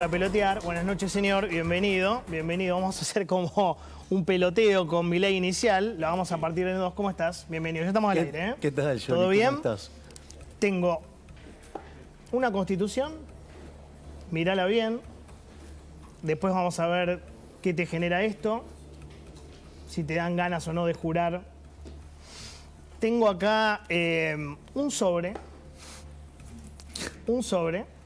Para pelotear, buenas noches señor, bienvenido, bienvenido. Vamos a hacer como un peloteo con mi ley inicial, Lo vamos a partir de dos. ¿Cómo estás? Bienvenido, ya estamos al aire, ¿eh? ¿Qué tal, Johnny? ¿Todo ¿Cómo Estás? Tengo una constitución, mírala bien, después vamos a ver qué te genera esto, si te dan ganas o no de jurar. Tengo acá eh, un sobre, un sobre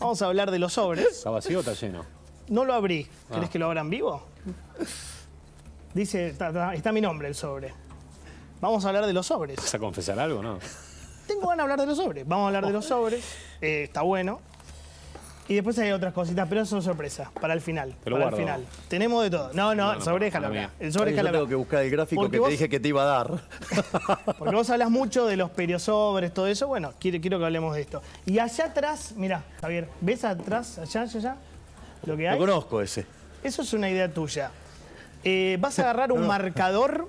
Vamos a hablar de los sobres. ¿Está vacío o está lleno? No lo abrí. Ah. ¿Querés que lo abran vivo? Dice, está, mi nombre el sobre. Vamos a hablar de los sobres. ¿Vas a confesar algo, no? Tengo ganas de hablar de los sobres. Vamos a hablar de los sobres. Eh, está bueno. Y después hay otras cositas, pero son sorpresas, para el final. para el final. Tenemos de todo. No, no, sobre El sobre tengo que buscar el gráfico que te dije que te iba a dar. porque vos hablas mucho de los periosobres, todo eso. Bueno, quiero, quiero que hablemos de esto. Y allá atrás, mira, Javier, ¿ves atrás, allá, allá, Lo que hay. Lo conozco ese. Eso es una idea tuya. Eh, vas a agarrar un marcador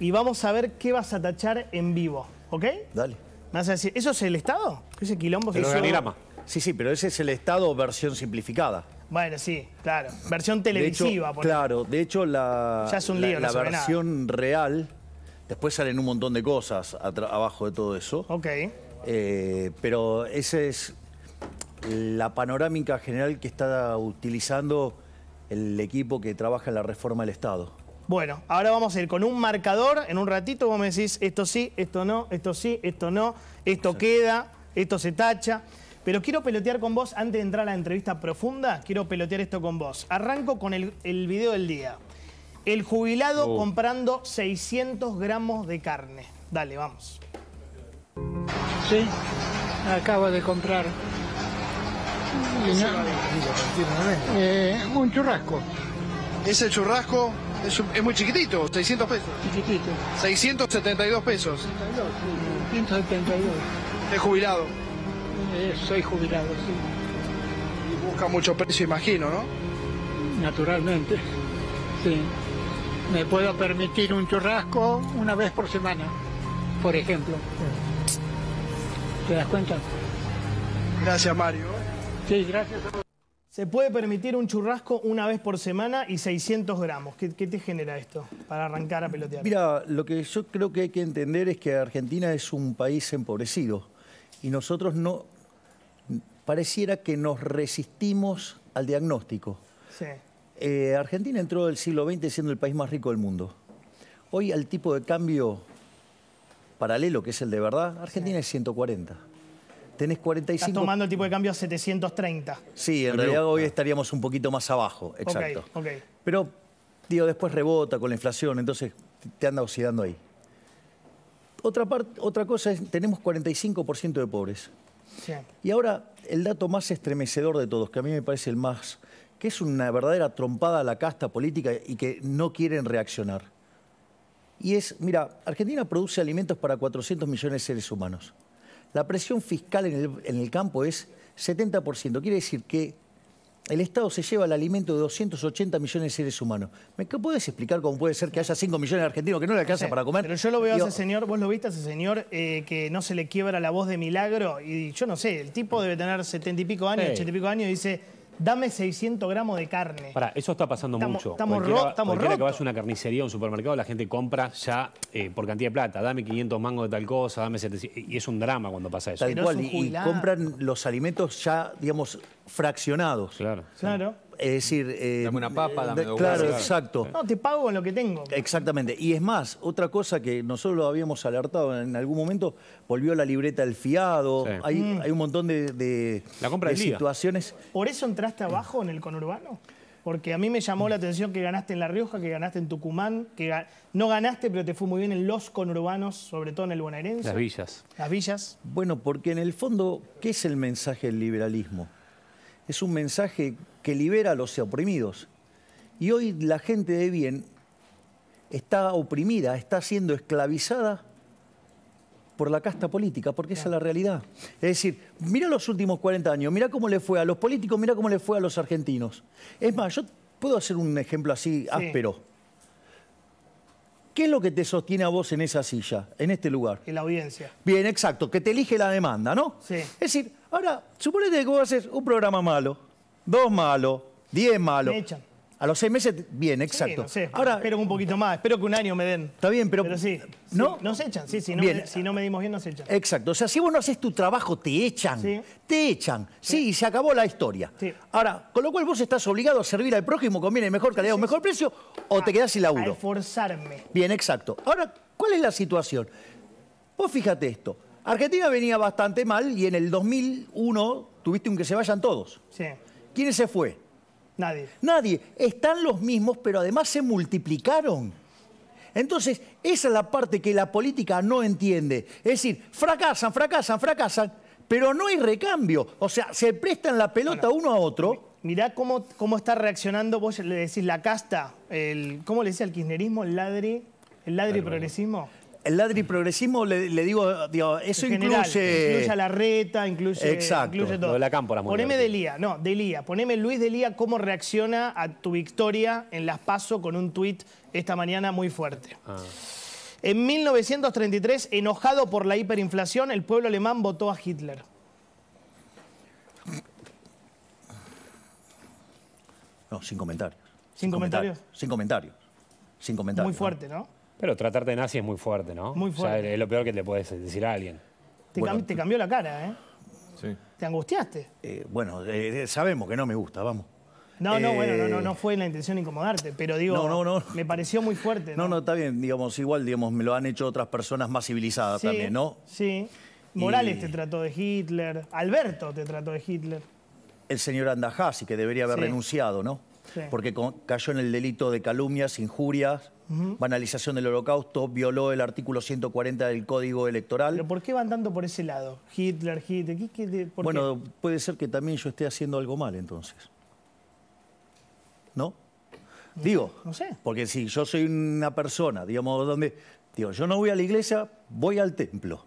y vamos a ver qué vas a tachar en vivo, ¿ok? Dale. ¿Me vas a decir, ¿eso es el Estado? ¿Ese quilombo que El organigrama. Sí, sí, pero ese es el Estado versión simplificada. Bueno, sí, claro. Versión televisiva. por claro, de hecho la, la, versión real, después salen un montón de cosas abajo de todo eso. Ok. Eh, pero esa es la panorámica general que está utilizando el equipo que trabaja en la reforma del Estado. Bueno, ahora vamos a ir con un marcador. En un ratito vos me decís esto sí, esto no, esto sí, esto no, esto queda, esto se tacha. Pero quiero pelotear con vos, antes de entrar a la entrevista profunda, quiero pelotear esto con vos. Arranco con el, video del día. El jubilado uh. comprando 600 gramos de carne. Dale, vamos. Sí, acabo de comprar eh, un churrasco. Ese churrasco es, muy chiquitito, 600 pesos. Chiquitito. 672 pesos. 672, 172. jubilado soy jubilado, sí. Y busca mucho precio, imagino, ¿no? Naturalmente, sí. Me puedo permitir un churrasco una vez por semana, por ejemplo. ¿Te das cuenta? Gracias, Mario. Sí, gracias se puede permitir un churrasco una vez por semana y 600 gramos. ¿Qué, ¿Qué, te genera esto para arrancar a pelotear? Mira, lo que yo creo que hay que entender es que Argentina es un país empobrecido y nosotros no pareciera que nos resistimos al diagnóstico. Eh, Argentina entró del siglo XX siendo el país más rico del mundo. Hoy al tipo de cambio paralelo, que es el de verdad, Argentina es 140. Tenés 45... Estás tomando el tipo de cambio a 730. Sí, en realidad hoy ah. estaríamos un poquito más abajo, exacto. Pero, digo, después rebota con la inflación, entonces te anda oxidando ahí. Otra, otra cosa es, tenemos 45% de pobres. Y ahora, el dato más estremecedor de todos, que a mí me parece el más... que es una verdadera trompada a la casta política y que no quieren reaccionar. Y es, mira, Argentina produce alimentos para 400 millones de seres humanos. La presión fiscal en el, en el campo es 70%. Quiere decir que el Estado se lleva el alimento de 280 millones de seres humanos. ¿Me puedes explicar cómo puede ser que haya 5 millones de argentinos que no le alcanza para comer? Pero yo lo veo a ese señor, vos lo viste a ese señor eh, que no se le quiebra la voz de milagro y yo no sé, el tipo debe tener 70 y pico años, y pico años y dice dame 600 gramos de carne. Para, eso está pasando mucho. Estamos, rotos. que vas a una carnicería, o un supermercado, la gente compra ya eh, por cantidad de plata. Dame 500 mangos de tal cosa, dame 700. Y es un drama cuando pasa eso. y, compran los alimentos ya, digamos, fraccionados. Claro. Claro. Es decir... Eh, dame una papa, dame Claro, exacto. No, te pago con lo que tengo. Exactamente. Y es más, otra cosa que nosotros lo habíamos alertado en algún momento, volvió la libreta del fiado, mm. hay, un montón de, la compra de situaciones. ¿Por eso entraste abajo en el conurbano? Porque a mí me llamó la atención que ganaste en La Rioja, que ganaste en Tucumán, que no ganaste, pero te fue muy bien en los conurbanos, sobre todo en el bonaerense. Las villas. Las villas. Bueno, porque en el fondo, ¿qué es el mensaje del liberalismo? Es un mensaje que libera a los oprimidos. Y hoy la gente de bien está oprimida, está siendo esclavizada por la casta política, porque esa es la realidad. Es decir, mira los últimos 40 años, mira cómo le fue a los políticos, mira cómo le fue a los argentinos. Es más, yo puedo hacer un ejemplo así áspero. ¿Qué es lo que te sostiene a vos en esa silla, en este lugar? En la audiencia. Bien, exacto, que te elige la demanda, ¿no? Es decir, ahora, suponete que vos haces un programa malo dos malos, diez malos. echan. A los seis meses, bien, exacto. Ahora, espero un poquito más, espero que un año me den. Está bien, pero... pero sí, eh, ¿no? nos echan, sí, si no, si no medimos bien nos echan. Exacto, o sea, si vos no haces tu trabajo, te echan, sí. te echan, sí, y se acabó la historia. Ahora, con lo cual vos estás obligado a servir al prójimo, conviene mejor calidad o mejor precio, o te quedás sin laburo. A esforzarme. Bien, exacto. Ahora, ¿cuál es la situación? Vos fíjate esto, Argentina venía bastante mal y en el 2001 tuviste un que se vayan todos. Sí. ¿Quién se fue? Nadie. Nadie. Están los mismos, pero además se multiplicaron. Entonces, esa es la parte que la política no entiende. Es decir, fracasan, fracasan, fracasan, pero no hay recambio. O sea, se prestan la pelota uno a otro. Mirá cómo, cómo está reaccionando, vos le decís la casta, el, ¿cómo le decía al kirchnerismo? El ladre, el ladre progresismo el ladri progresismo, le, digo, eso incluye... a la reta, incluye, Exacto, todo. Lo de la cámpora. poneme Delía, no, Delía. Poneme Luis Delía cómo reacciona a tu victoria en Las Paso con un tuit esta mañana muy fuerte. Ah. En 1933, enojado por la hiperinflación, el pueblo alemán votó a Hitler. No, sin comentarios. ¿Sin, comentarios? Sin comentarios. Sin comentarios. Muy fuerte, ¿no? Pero tratarte de nazi es muy fuerte, ¿no? Muy fuerte. es lo peor que te puedes decir a alguien. Te, cambió la cara, ¿eh? Sí. ¿Te angustiaste? Eh, bueno, eh, eh, sabemos que no me gusta, vamos. No, no, bueno, no, no, no fue la intención incomodarte, pero digo, no, no, me pareció muy fuerte. ¿no? no, está bien, digamos, igual, digamos, me lo han hecho otras personas más civilizadas también, ¿no? Sí. Morales te trató de Hitler, Alberto te trató de Hitler. El señor Andajasi, que debería haber renunciado, ¿no? Porque cayó en el delito de calumnias, injurias banalización del holocausto, violó el artículo 140 del Código Electoral. ¿Pero por qué van dando por ese lado? Hitler, Hitler, Bueno, puede ser que también yo esté haciendo algo mal entonces. ¿No? no mm, digo, no sé. porque si yo soy una persona, digamos, donde, digo, yo no voy a la iglesia, voy al templo.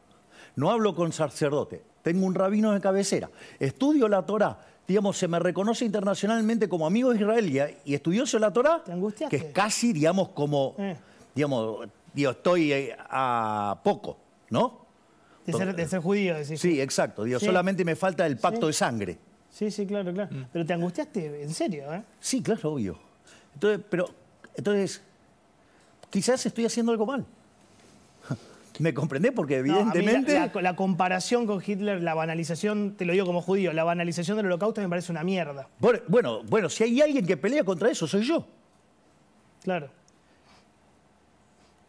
No hablo con sacerdote, tengo un rabino de cabecera, estudio la Torá, digamos, se me reconoce internacionalmente como amigo de Israel y, estudioso la Torá, que es casi, digamos, como, eh. digamos, digo, estoy eh, a poco, ¿no? De ser, judío, Sí, exacto, digo, solamente me falta el pacto de sangre. Sí, sí, claro, claro. Mm. Pero te angustiaste, en serio, ¿eh? Sí, claro, obvio. Entonces, pero, entonces, quizás estoy haciendo algo mal. ¿Me comprendés? Porque evidentemente... la, comparación con Hitler, la banalización, te lo digo como judío, la banalización del holocausto me parece una mierda. Bueno, bueno, si hay alguien que pelea contra eso, soy yo. Claro.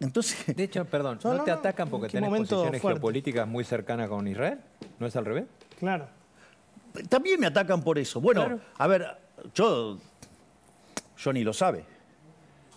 Entonces... De hecho, perdón, ¿no, te atacan porque tenés posiciones geopolíticas muy cercanas con Israel? ¿No es al revés? Claro. También me atacan por eso. Bueno, a ver, yo... yo ni lo sabe.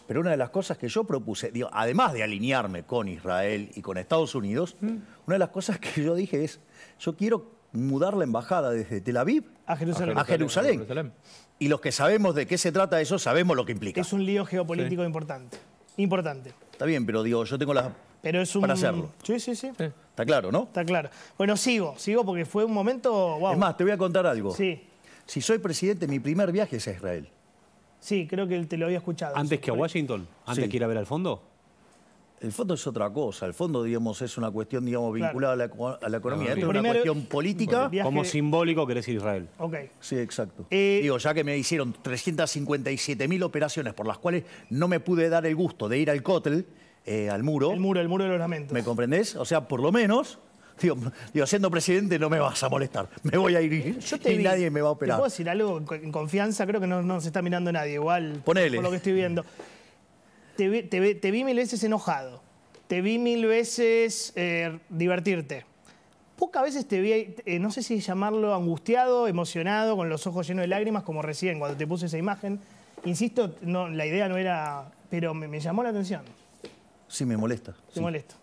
Pero una de las cosas que yo propuse, además de alinearme con Israel y con Estados Unidos, mm. una de las cosas que yo dije es, yo quiero mudar la embajada desde Tel Aviv a Jerusalén. A Jerusalén. Y los que sabemos de qué se trata eso, sabemos lo que implica. Es un lío geopolítico importante. Importante. Está bien, pero digo, yo tengo las... Pero es un... Para hacerlo. Sí, sí, sí, Está claro, ¿no? Está claro. Bueno, sigo, sigo porque fue un momento... Es más, te voy a contar algo. Sí. Si soy presidente, mi primer viaje es a Israel. Sí, creo que te lo había escuchado. ¿Antes que a Washington? ¿Antes que ir a ver al fondo? El fondo es otra cosa. El fondo, digamos, es una cuestión, digamos, vinculada a, la, economía. Ah, es una cuestión política. Como simbólico querés ir Israel. Ok. Sí, exacto. Eh, Digo, ya que me hicieron 357 mil operaciones por las cuales no me pude dar el gusto de ir al Kotel, eh, al muro. El muro, el muro de los lamentos. ¿Me comprendés? O sea, por lo menos Digo, siendo presidente no me vas a molestar. Me voy a ir y eh, nadie me va a operar. ¿Te puedo decir algo en confianza? Creo que no, se está mirando nadie, igual Ponele. por lo que estoy viendo. Te vi, mil veces enojado. Te vi mil veces eh, divertirte. Pocas veces te vi, eh, no sé si llamarlo angustiado, emocionado, con los ojos llenos de lágrimas, como recién cuando te puse esa imagen. Insisto, no, la idea no era... Pero me, llamó la atención. Sí, me molesta. Te molesta.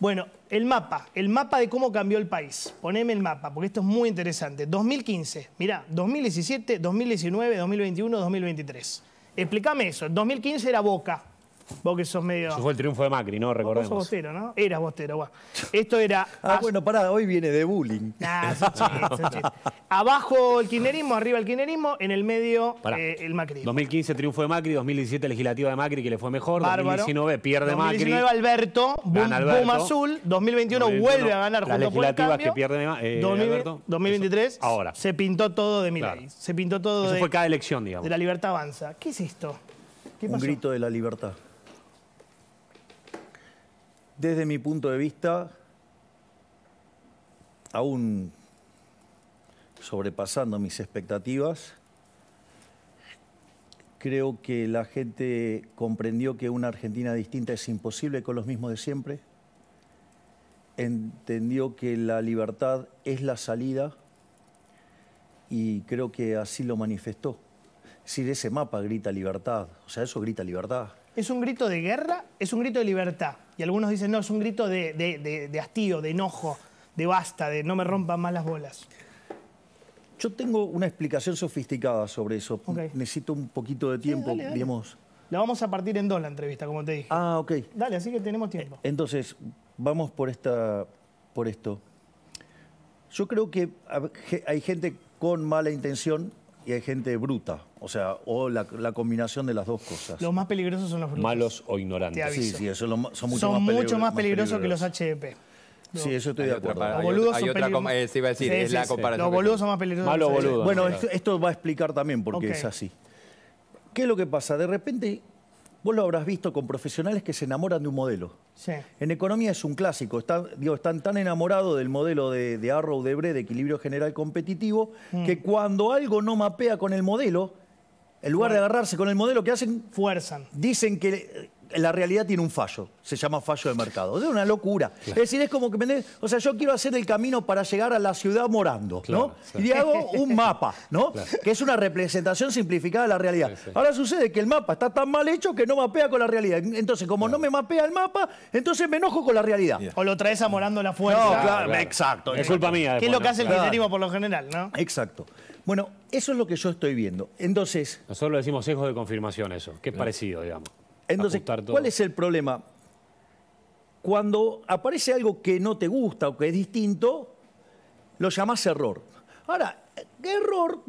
Bueno, el mapa, el mapa de cómo cambió el país. Poneme el mapa, porque esto es muy interesante. 2015, mirá, 2017, 2019, 2021, 2023. Explícame eso. 2015 era Boca, Vos que sos medio... Eso fue el triunfo de Macri, ¿no? Recordemos. Vos sos bostero, ¿no? Eras bostero, guau. Esto era... Ah, bueno, pará, hoy viene de bullying. Ah, Abajo el kirchnerismo, arriba el kirchnerismo, en el medio eh, el Macri. 2015 triunfo de Macri, 2017 legislativa de Macri, que le fue mejor, 2019 pierde Macri. 2019 Alberto, boom, azul, 2021, vuelve a ganar junto por el cambio. que pierde eh, Alberto. 2023 ahora. se pintó todo de Milei. Se pintó todo eso fue cada elección, digamos. De la libertad avanza. ¿Qué es esto? ¿Qué Un grito de la libertad. Desde mi punto de vista, aún sobrepasando mis expectativas, creo que la gente comprendió que una Argentina distinta es imposible con los mismos de siempre, entendió que la libertad es la salida y creo que así lo manifestó. Si de ese mapa grita libertad, o sea, eso grita libertad. ¿Es un grito de guerra? ¿Es un grito de libertad? Y algunos dicen, no, es un grito de, de, hastío, de enojo, de basta, de no me rompan más las bolas. Yo tengo una explicación sofisticada sobre eso. Necesito un poquito de tiempo, digamos. La vamos a partir en dos la entrevista, como te dije. Ah, ok. Dale, así que tenemos tiempo. Eh, entonces, vamos por, esta, por esto. Yo creo que hay gente con mala intención y hay gente bruta. O sea, o la, combinación de las dos cosas. Los más peligrosos son los brutos. Malos o ignorantes. Sí, sí, eso son mucho más, peligrosos que los HDP. Sí, eso estoy de acuerdo. Los boludos hay son otra, eh, a decir, es Los boludos son más peligrosos. Bueno, esto, va a explicar también por qué es así. ¿Qué es lo que pasa? De repente Vos lo habrás visto con profesionales que se enamoran de un modelo. Sí. En economía es un clásico. están tan enamorados del modelo de, de Arrow de Bre, de equilibrio general competitivo, mm. que cuando algo no mapea con el modelo, en lugar de agarrarse con el modelo, que hacen? Fuerzan. Dicen que la realidad tiene un fallo, se llama fallo de mercado. Es una locura. Es decir, es como que, ¿me O sea, yo quiero hacer el camino para llegar a la ciudad morando, ¿no? Y hago un mapa, ¿no? Que es una representación simplificada de la realidad. Ahora sucede que el mapa está tan mal hecho que no mapea con la realidad. Entonces, como no me mapea el mapa, entonces me enojo con la realidad. O lo traes a morando la fuerza. No, claro, exacto. Es culpa mía. Que es lo que hace el criterio por lo general, ¿no? Exacto. Bueno, eso es lo que yo estoy viendo. Entonces... Nosotros lo decimos sesgo de confirmación eso, que es parecido, digamos. Entonces, ¿cuál es el problema? Cuando aparece algo que no te gusta o que es distinto, lo llamás error. Ahora, ¿qué error?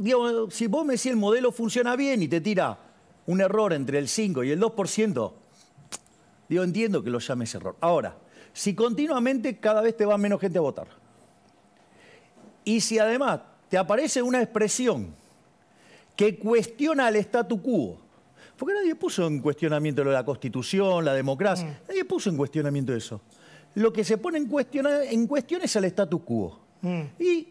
si vos me decís el modelo funciona bien y te tira un error entre el 5 y el 2%, digo, entiendo que lo llames error. Ahora, si continuamente cada vez te va menos gente a votar, y si además te aparece una expresión que cuestiona el statu quo, porque nadie puso en cuestionamiento lo de la Constitución, la democracia. Mm. Nadie puso en cuestionamiento eso. Lo que se pone en, cuestión es el status quo. Mm. Y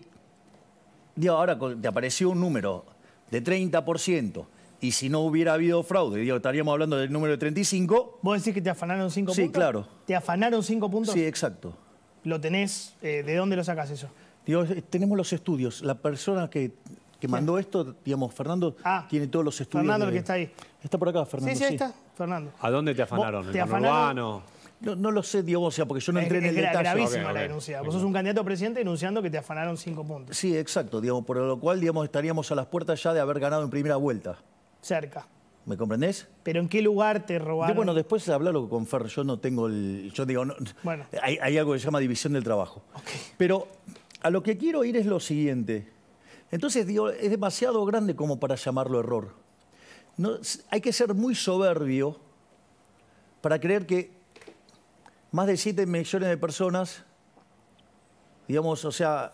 digo, ahora te apareció un número de 30%. Y si no hubiera habido fraude, digo, estaríamos hablando del número de 35. ¿Vos decís que te afanaron 5 puntos? Sí, claro. ¿Te afanaron 5 puntos? Sí, exacto. ¿Lo tenés? Eh, ¿De dónde lo sacas eso? tenemos los estudios. La persona que que mandó esto, digamos, Fernando ah, tiene todos los estudios. Fernando, que está ahí. Está por acá, Fernando. Sí, sí, está, Fernando. ¿A dónde te afanaron? ¿Te afanaron? No, no, lo sé, Diego, o sea, porque yo no entré en el es gravísima la denuncia. Vos sos un candidato a presidente denunciando que te afanaron cinco puntos. Sí, exacto, digamos, por lo cual, digamos, estaríamos a las puertas ya de haber ganado en primera vuelta. Cerca. ¿Me comprendés? ¿Pero en qué lugar te robaron? bueno, después hablarlo con Fer, yo no tengo el... Yo digo, no, hay, algo que se llama división del trabajo. Pero a lo que quiero ir es lo siguiente. Entonces, digo, es demasiado grande como para llamarlo error. hay que ser muy soberbio para creer que más de 7 millones de personas, digamos, o sea,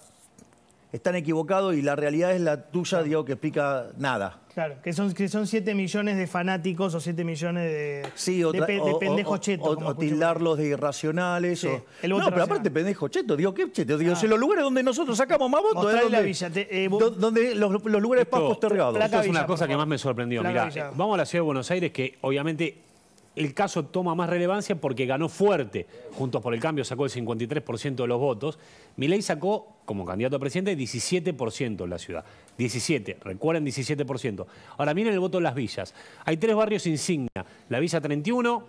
están equivocados y la realidad es la tuya, digo, que explica nada. Claro, que son, son 7 millones de fanáticos o 7 millones de, sí, pendejos chetos. O, tildarlos de irracionales. no, pero aparte pendejo cheto, digo, ¿qué cheto? Digo, ah. si los lugares donde nosotros sacamos más votos eh, donde, la villa, los, lugares más postergados. Esto es una cosa que más me sorprendió. Mirá, vamos a la ciudad de Buenos Aires, que obviamente el caso toma más relevancia porque ganó fuerte. Juntos por el Cambio sacó el 53% de los votos. Milei sacó, como candidato a presidente, 17% en la ciudad. 17, recuerden 17%. Ahora miren el voto en las villas. Hay tres barrios insignia. La Villa 31,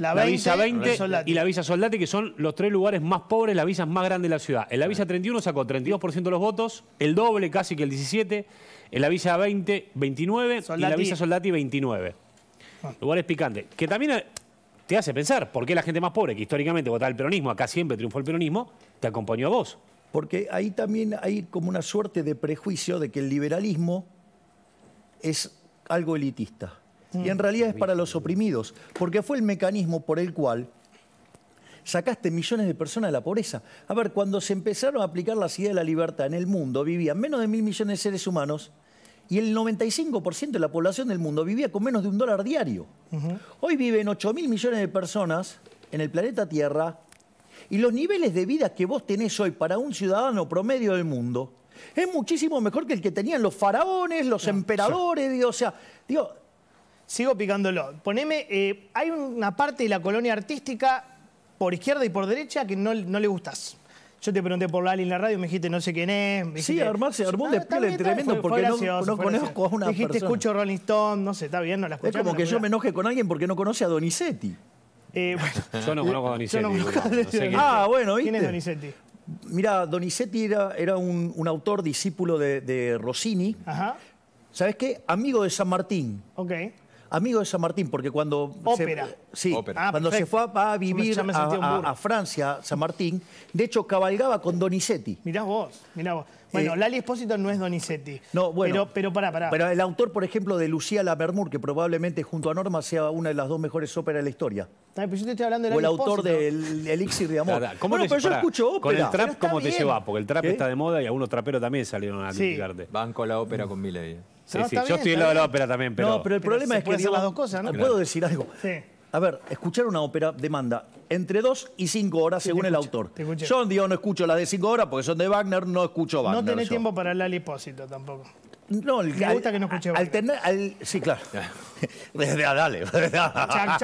la, Visa Villa 20 y la Villa Soldati, que son los tres lugares más pobres, las villas más grandes de la ciudad. En la Villa 31 sacó 32% de los votos, el doble casi que el 17. En la Villa 20, 29. Y la Villa Soldati, 29. Lugares picantes. Que también eh, te hace pensar, ¿por qué la gente más pobre que históricamente votaba el peronismo, acá siempre triunfó el peronismo, te acompañó a vos? Porque ahí también hay como una suerte de prejuicio de que el liberalismo es algo elitista. Y en mm. realidad es para los oprimidos, porque fue el mecanismo por el cual sacaste millones de personas de la pobreza. A ver, cuando se empezaron a aplicar las ideas de la libertad en el mundo, vivían menos de mil millones de seres humanos y el 95% de la población del mundo vivía con menos de un dólar diario. Hoy viven 8 mil millones de personas en el planeta Tierra y los niveles de vida que vos tenés hoy para un ciudadano promedio del mundo es muchísimo mejor que el que tenían los faraones, los ah, emperadores, o sea, digo... Sigo picándolo. Poneme, eh, hay una parte de la colonia artística por izquierda y por derecha que no, no le gustas. Yo te pregunté por Lali en la radio, y me dijiste no sé quién es. sí, armarse, armó un despliegue tremendo porque no, no conozco a una persona. Dijiste, escucho Rolling Stone, no sé, está bien, no la escuché. Es como que yo me enoje con alguien porque no conoce a Donizetti. Eh, bueno, yo no conozco a Donizetti. No ah, bueno, ¿viste? ¿Quién es Donizetti? Mira, Donizetti era, un, autor discípulo de, de Rossini. Ajá. ¿Sabes qué? Amigo de San Martín. Ok amigo de San Martín, porque cuando... Se, sí, ah, cuando se fue a, vivir a, Francia, San Martín, de hecho cabalgaba con Donizetti. Mirá vos, mirá vos. Bueno, eh, Lali Espósito no es Donizetti. No, bueno. Pero, pará, pará. Pero el autor, por ejemplo, de Lucía Lammermoor, que probablemente junto a Norma sea una de las dos mejores óperas de la historia. yo estoy hablando de o el autor del Elixir de Amor. bueno, pero yo escucho ópera. Con el trap, ¿cómo te lleva? Porque el trap ¿Eh? está de moda y algunos traperos también salieron a criticarte. Sí. Banco la ópera con Miley. Sí, Yo estoy en de la ópera también, pero... No, pero el problema es que... Digamos, las dos cosas, ¿no? Puedo decir algo. Sí. A ver, escuchar una ópera demanda entre dos y cinco horas según el autor. Yo no escucho las de cinco horas porque son de Wagner, no escucho Wagner. No tenés tiempo para el alipósito tampoco. No, el, Me gusta que no escuche al, Sí, claro. Desde dale.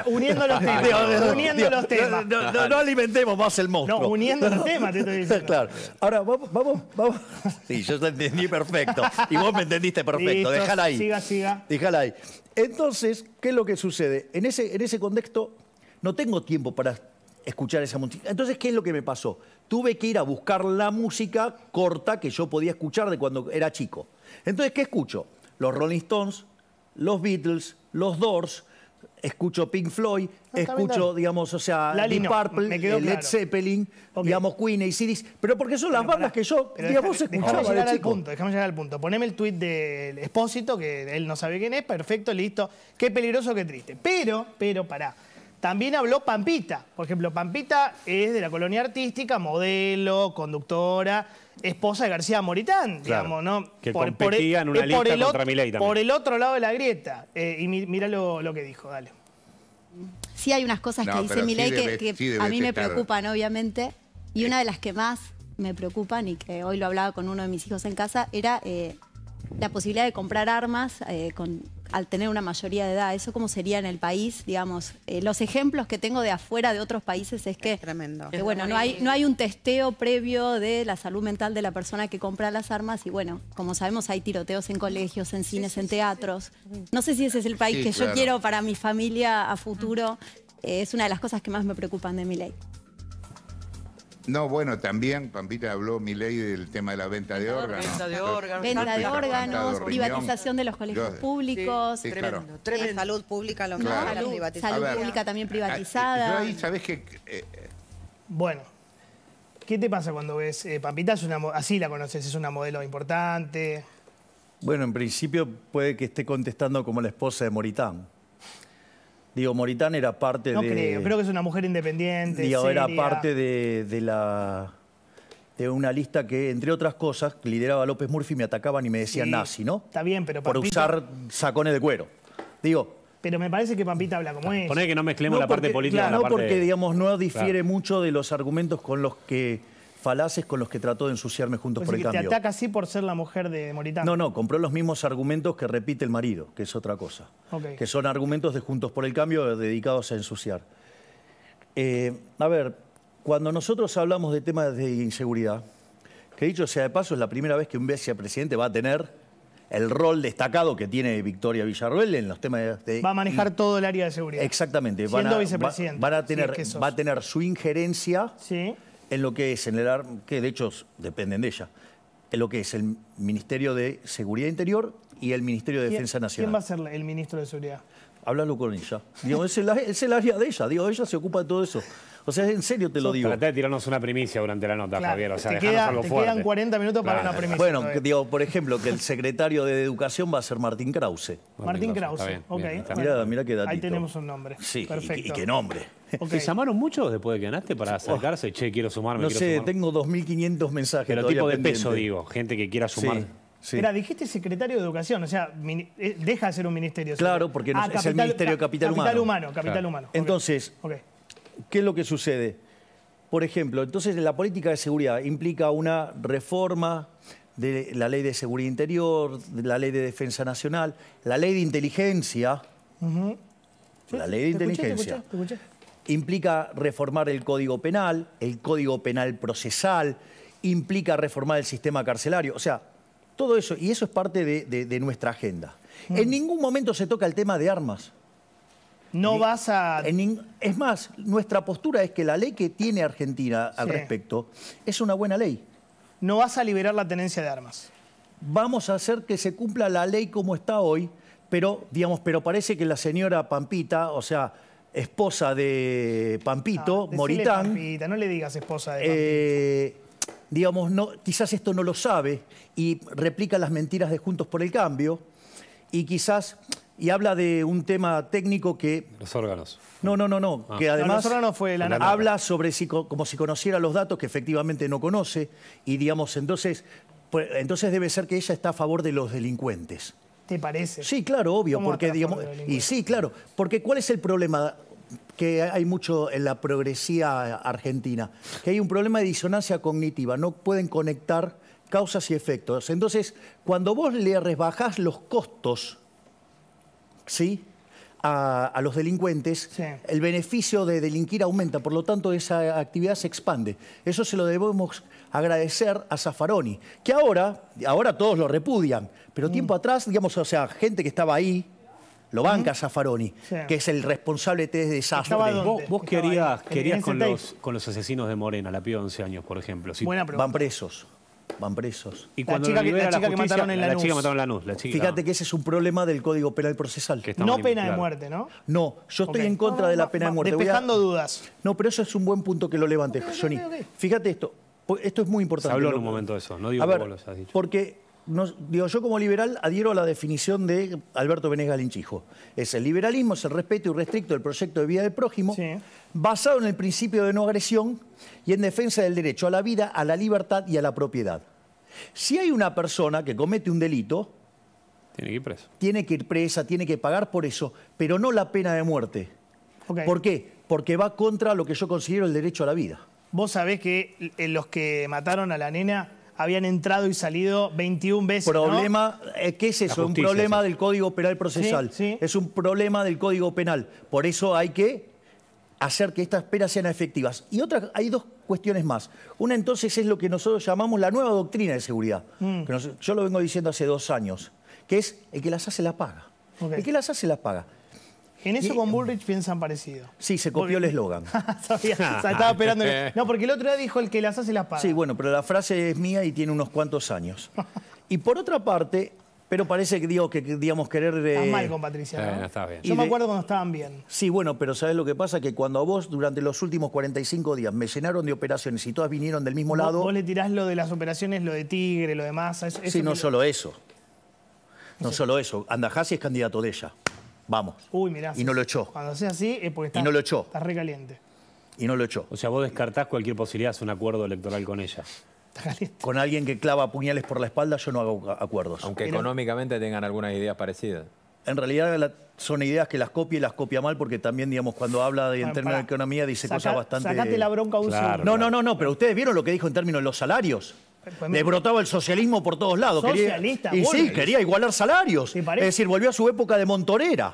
uniendo los temas. uniendo los temas. No, alimentemos más el monstruo. No, uniendo los temas, te estoy diciendo. Claro. Ahora, vamos, vamos, Sí, yo te entendí perfecto. Y vos me entendiste perfecto. Déjala ahí. Siga, siga. Déjala ahí. Entonces, ¿qué es lo que sucede? En ese, en ese contexto no tengo tiempo para escuchar esa música. Entonces, ¿qué es lo que me pasó? Tuve que ir a buscar la música corta que yo podía escuchar de cuando era chico. Entonces, ¿qué escucho? Los Rolling Stones, los Beatles, los Doors, escucho Pink Floyd, escucho, digamos, o sea, Purple, eh, Led Zeppelin, digamos, Queen, Cidis. pero porque son las bandas que yo, digamos, escuchaba déjame llegar al punto, Déjame llegar al punto. Poneme el tweet del Espósito, que él no sabe quién es, perfecto, listo. Qué peligroso, qué triste. Pero, pero, pará. También habló Pampita. Por ejemplo, Pampita es de la colonia artística, modelo, conductora, esposa de García Moritán, digamos, ¿no? Que por, e- en una lista contra Milei también. Por el otro lado de la grieta. Eh, y mira lo, que dijo, dale. Sí hay unas cosas que dice Milei que, a mí me preocupan, obviamente. Y eh. una de las que más me preocupan, y que hoy lo hablaba con uno de mis hijos en casa, era eh, la posibilidad de comprar armas con al tener una mayoría de edad. ¿Eso cómo sería en el país? Digamos, eh, los ejemplos que tengo de afuera de otros países es que... bueno, no hay, no hay un testeo previo de la salud mental de la persona que compra las armas y bueno, como sabemos hay tiroteos en colegios, en cines, en teatros. no sé si ese es el país que yo quiero para mi familia a futuro. Eh, es una de las cosas que más me preocupan de mi ley. No, bueno, también Pampita habló mi ley del tema de la venta de órganos. Venta de órganos. Venta de órganos, privatización de los colegios públicos. tremendo, Salud pública lo Salud, salud pública también privatizada. Yo ahí, qué? Eh, eh. bueno, ¿qué te pasa cuando ves eh, Pampita? así la conoces, es una modelo importante. Bueno, en principio puede que esté contestando como la esposa de Moritán. Digo, Moritán era parte de... No creo, creo que es una mujer independiente, Digo, era parte de, la... De una lista que, entre otras cosas, lideraba López Murphy, me atacaban y me decían nazi, ¿no? Está bien, pero Por usar sacones de cuero. Digo... Pero me parece que Pampita habla como es. Poné que no mezclemos la parte política. no porque, digamos, no difiere mucho de los argumentos con los que falaces con los que trató de ensuciarme Juntos pues por el Cambio. ¿Te ataca así por ser la mujer de Moritán? No, no, compró los mismos argumentos que repite el marido, que es otra cosa. Que son argumentos de Juntos por el Cambio dedicados a ensuciar. Eh, a ver, cuando nosotros hablamos de temas de inseguridad, que dicho sea de paso, es la primera vez que un vicepresidente va a tener el rol destacado que tiene Victoria Villarroel en los temas de... Va a manejar todo el área de seguridad. Exactamente. Siendo vicepresidente. Va, a tener, va a tener su injerencia... Sí en lo que es, en el, que de hecho dependen de ella, en lo que es el Ministerio de Seguridad Interior y el Ministerio de Defensa Nacional. ¿Quién va a ser el ministro de Seguridad? Háblalo con ella. Digo, es, el, es el área de ella, digo, ella se ocupa de todo eso. O sea, en serio te lo digo. Traté de tirarnos una primicia durante la nota, Javier. O sea, te, quedan 40 minutos para una primicia. Bueno, digo, por ejemplo, que el secretario de Educación va a ser Martín Krause. Martín, Krause, ok. qué datito. Ahí tenemos un nombre. Sí, Perfecto. Y, qué nombre. ¿Te llamaron mucho después de que ganaste para acercarse? Oh. Che, quiero sumarme. No sé, tengo 2.500 mensajes. Pero tipo de peso, digo, gente que quiera sumar. Sí. dijiste secretario de Educación, o sea, eh, deja de ser un ministerio. Claro, porque no, ah, es el Ministerio de Capital, Humano. Capital Humano, Capital Humano. Entonces, okay. ¿qué es lo que sucede? Por ejemplo, entonces la política de seguridad implica una reforma de la ley de seguridad interior, de la ley de defensa nacional, la ley de inteligencia. la ley de inteligencia. Implica reformar el código penal, el código penal procesal, implica reformar el sistema carcelario. O sea, todo eso, y eso es parte de, nuestra agenda. Mm. En ningún momento se toca el tema de armas. No vas a... es más, nuestra postura es que la ley que tiene Argentina al respecto es una buena ley. No vas a liberar la tenencia de armas. Vamos a hacer que se cumpla la ley como está hoy, pero, digamos, pero parece que la señora Pampita, o sea, esposa de Pampito, ah, Moritán... Pampita, no le digas esposa de Pampito. Eh, digamos, no, quizás esto no lo sabe y replica las mentiras de Juntos por el Cambio y quizás y habla de un tema técnico que... Los órganos. No, no, no, no. Ah. Que además fue la habla sobre como si conociera los datos que efectivamente no conoce y digamos, entonces, pues, entonces debe ser que ella está a favor de los delincuentes. ¿Te parece? Sí, claro, obvio, porque digamos... Y sí, claro, porque ¿cuál es el problema? que hay mucho en la progresía argentina, que hay un problema de disonancia cognitiva, no pueden conectar causas y efectos. Entonces, cuando vos le rebajás los costos ¿sí? A, los delincuentes, el beneficio de delinquir aumenta, por lo tanto esa actividad se expande. Eso se lo debemos agradecer a Zafaroni, que ahora, ahora todos lo repudian, pero mm. tiempo atrás, digamos, o sea, gente que estaba ahí, lo banca mm. Zafaroni, que es el responsable de este desastre. Vos, querías, con, los, con los asesinos de Morena, la piba de 11 años, por ejemplo. Si van presos van presos. Y cuando la chica, que mataron en la, la Fíjate que ese es un problema del Código Penal Procesal. No pena de muerte, ¿no? No, yo estoy en contra de la pena de muerte. Despejando dudas. No, pero eso es un buen punto que lo levantes, Johnny. Fíjate esto. Esto es muy importante. Se habló un momento de eso, no digo que lo has dicho. Porque yo como liberal adhiero a la definición de Alberto Benegas Linchijo. Es el liberalismo, es el respeto y irrestricto del proyecto de vida del prójimo, basado en el principio de no agresión y en defensa del derecho a la vida, a la libertad y a la propiedad. Si hay una persona que comete un delito... Tiene que ir presa. Tiene que ir presa, tiene que pagar por eso, pero no la pena de muerte. ¿Por qué? Porque va contra lo que yo considero el derecho a la vida. Vos sabés que eh, los que mataron a la nena habían entrado y salido 21 veces. Problema, eh, ¿qué es eso? un problema del Código Penal Procesal. Es un problema del Código Penal. Por eso hay que hacer que estas penas sean efectivas. Y otra, hay dos cuestiones más. Una entonces es lo que nosotros llamamos la nueva doctrina de seguridad. Mm. yo lo vengo diciendo hace dos años, que es el que las hace la paga. El que las hace las paga. En eso con eh, Bullrich piensan parecido. Sí, se copió el eslogan. estaba esperando. Eh. No, porque el otro día dijo el que las hace las paga. Sí, bueno, pero la frase es mía y tiene unos cuantos años. y por otra parte, pero parece que digo que digamos querer de. Eh, estás mal con Patricia. está bien. Yo me acuerdo cuando estaban bien. Sí, bueno, pero sabes lo que pasa que cuando a vos durante los últimos 45 días me llenaron de operaciones y todas vinieron del mismo lado. Vos le tirás lo de las operaciones, lo de Tigre, lo de Massa. sí, no solo eso. No, solo eso. Andajasi es candidato de ella vamos. Uy, mirá. Y no lo echó. Cuando sea así es porque está, y no lo echó. está recaliente. Y no lo echó. O sea, vos descartás cualquier posibilidad de hacer un acuerdo electoral con ella. Está caliente. Con alguien que clava puñales por la espalda, yo no hago acuerdos. Aunque económicamente tengan algunas ideas parecidas. En realidad son ideas que las copia y las copia mal, porque también, digamos, cuando habla en términos de economía dice cosas bastante. Sacate la bronca un claro, No, no, no, no, pero ustedes vieron lo que dijo en términos de los salarios. Le brotaba el socialismo por todos lados. quería, y sí, quería igualar salarios. Es decir, volvió a su época de montonera